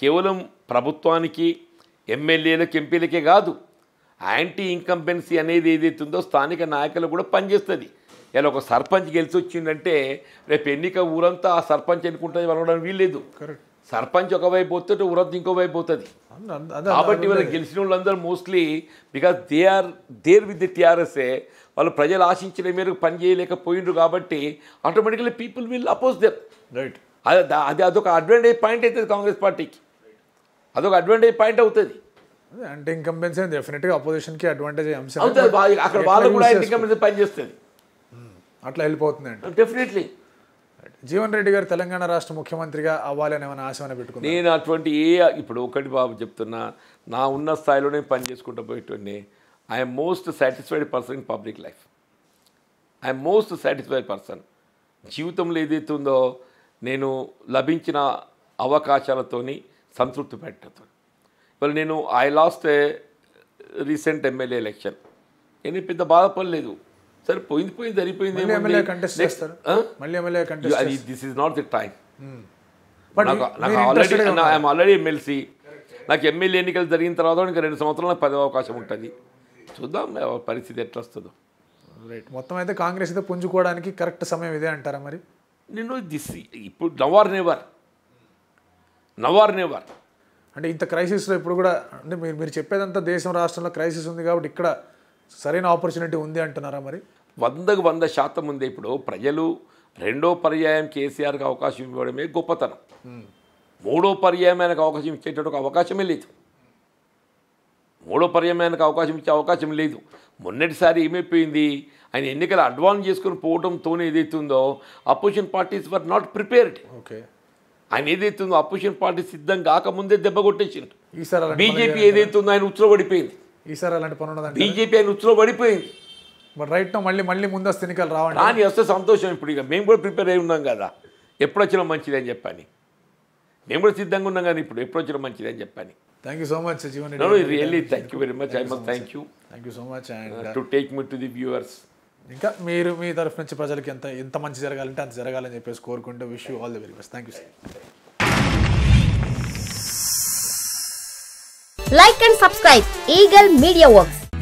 కేవలం ప్రభుత్వానికి ఎమ్మెల్యేలకు ఎంపీలకే కాదు యాంటీ ఇంకంపెన్సీ అనేది ఉందో స్థానిక నాయకులు కూడా పనిచేస్తుంది ఇలా ఒక సర్పంచ్ గెలిచి వచ్చిందంటే రేపు ఎన్నిక ఊరంతా ఆ సర్పంచ్ ఎన్నుకుంటుంది అనడానికి వీల్లేదు సర్పంచ్ ఒకవైపు వస్తుంటే ఊరంతా ఇంకోవైపు అవుతుంది కాబట్టి వీళ్ళు గెలిచిన వాళ్ళందరూ mostly because they are there with the టీఆర్ఎస్ఏ వాళ్ళు ప్రజలు ఆశించిన మేరకు పని చేయలేకపోయిండ్రు కాబట్టి automatically people will oppose them right అది అది అదొక అడ్వాంటేజ్ పాయింట్ అవుతుంది కాంగ్రెస్ పార్టీకి అదొక అడ్వాంటేజ్ పాయింట్ అవుతుంది అంటే ఇన్కంపెన్స్ డెఫినెట్గా అపోజిషన్కి అడ్వాంటేజ్ అంశం అక్కడ వాళ్ళు కూడా ఇన్కంపెన్స్ పనిచేస్తుంది అట్లా వెళ్ళిపోతుందండి డెఫినెట్లీ జీవన్ రెడ్డి గారు తెలంగాణ రాష్ట్ర ముఖ్యమంత్రిగా అవ్వాలని ఏమైనా ఆశ పెట్టుకుని నేను అటువంటి ఏ ఇప్పుడు ఒకటి బాబు చెప్తున్నా నా ఉన్న స్థాయిలోనే పని చేసుకుంటూ పోయేటువంటి I'm most satisfied person in public life I'm most satisfied person జీవితంలో ఏదైతే ఉందో నేను లభించిన అవకాశాలతోని సంతృప్తి పెట్టడంతో వాళ్ళు నేను I lost recent MLA election నేను పెద్ద బాధపడలేదు సరే పోయింది పోయింది సరిపోయింది this is not the time నాకు ఆల్రెడీ ఐఎమ్ ఆల్రెడీ ఎమ్మెల్సీ నాకు ఎమ్మెల్యే ఎన్నికలు జరిగిన తర్వాత ఇంకా రెండు సంవత్సరాలు పదవ అవకాశం ఉంటుంది చూద్దాం పరిస్థితి ఎట్లా వస్తుందో రైట్ మొత్తం అయితే కాంగ్రెస్ అయితే పుంజుకోవడానికి కరెక్ట్ సమయం ఇదే అంటారా మరి నేను దిస్ ఇప్పుడు నవ్ నెవర్ నవ్ నెవర్ అంటే ఇంత క్రైసిస్లో ఇప్పుడు కూడా అంటే మీరు మీరు చెప్పేదంతా దేశం రాష్ట్రంలో క్రైసిస్ ఉంది కాబట్టి ఇక్కడ సరైన ఆపర్చునిటీ ఉంది అంటున్నారా మరి వందకు వంద శాతం ఉంది ఇప్పుడు ప్రజలు రెండో పర్యాయం కేసీఆర్కి అవకాశం ఇవ్వడమే గొప్పతనం మూడో పర్యాయమైనకు అవకాశం ఇచ్చేటట్టు అవకాశమే లేదు మూడో పర్యాయమైనకు అవకాశం ఇచ్చే అవకాశం లేదు మొన్నటిసారి ఏమైపోయింది ఆయన ఎన్నికలు అడ్వాన్స్ చేసుకుని పోవడంతోనే ఏదైతుందో opposition parties were not prepared okay ఆయన ఏదైతుందో అపోజిషన్ పార్టీ సిద్ధం కాకముందే దెబ్బ కొట్టేసిండు ఈసారి బీజేపీ ఏదైతుందో ఆయన ఉచ్చులో పడిపోయింది ఈసారి అలాంటి పనులు బీజేపీ ఆయన ఉచ్చులో పడిపోయింది మరి రైట్ మళ్ళీ మళ్ళీ ముందు వస్తే ఎన్నికలు రావాలి కానీ వస్తే సంతోషం ఇప్పుడు ఇక మేము కూడా ప్రిపేర్ అయి ఉన్నాం కదా ఎప్పుడు వచ్చినా మంచిది అని చెప్పాను మేము కూడా సిద్ధంగా ఉన్నాం కానీ ఇప్పుడు ఎప్పుడు వచ్చినా మంచిది అని చెప్పాను thank you so much Sajeevan really thank you very much I much thank you thank you so much and to take me to the viewers ఇంకా మీరు మీ తరఫు నుంచి ప్రజలకి ఎంత ఎంత మంచి జరగాలంటే అంత జరగాలని చెప్పేసి కోరుకుంటూ wish you all the very best thank you sir like and subscribe Eagle Media works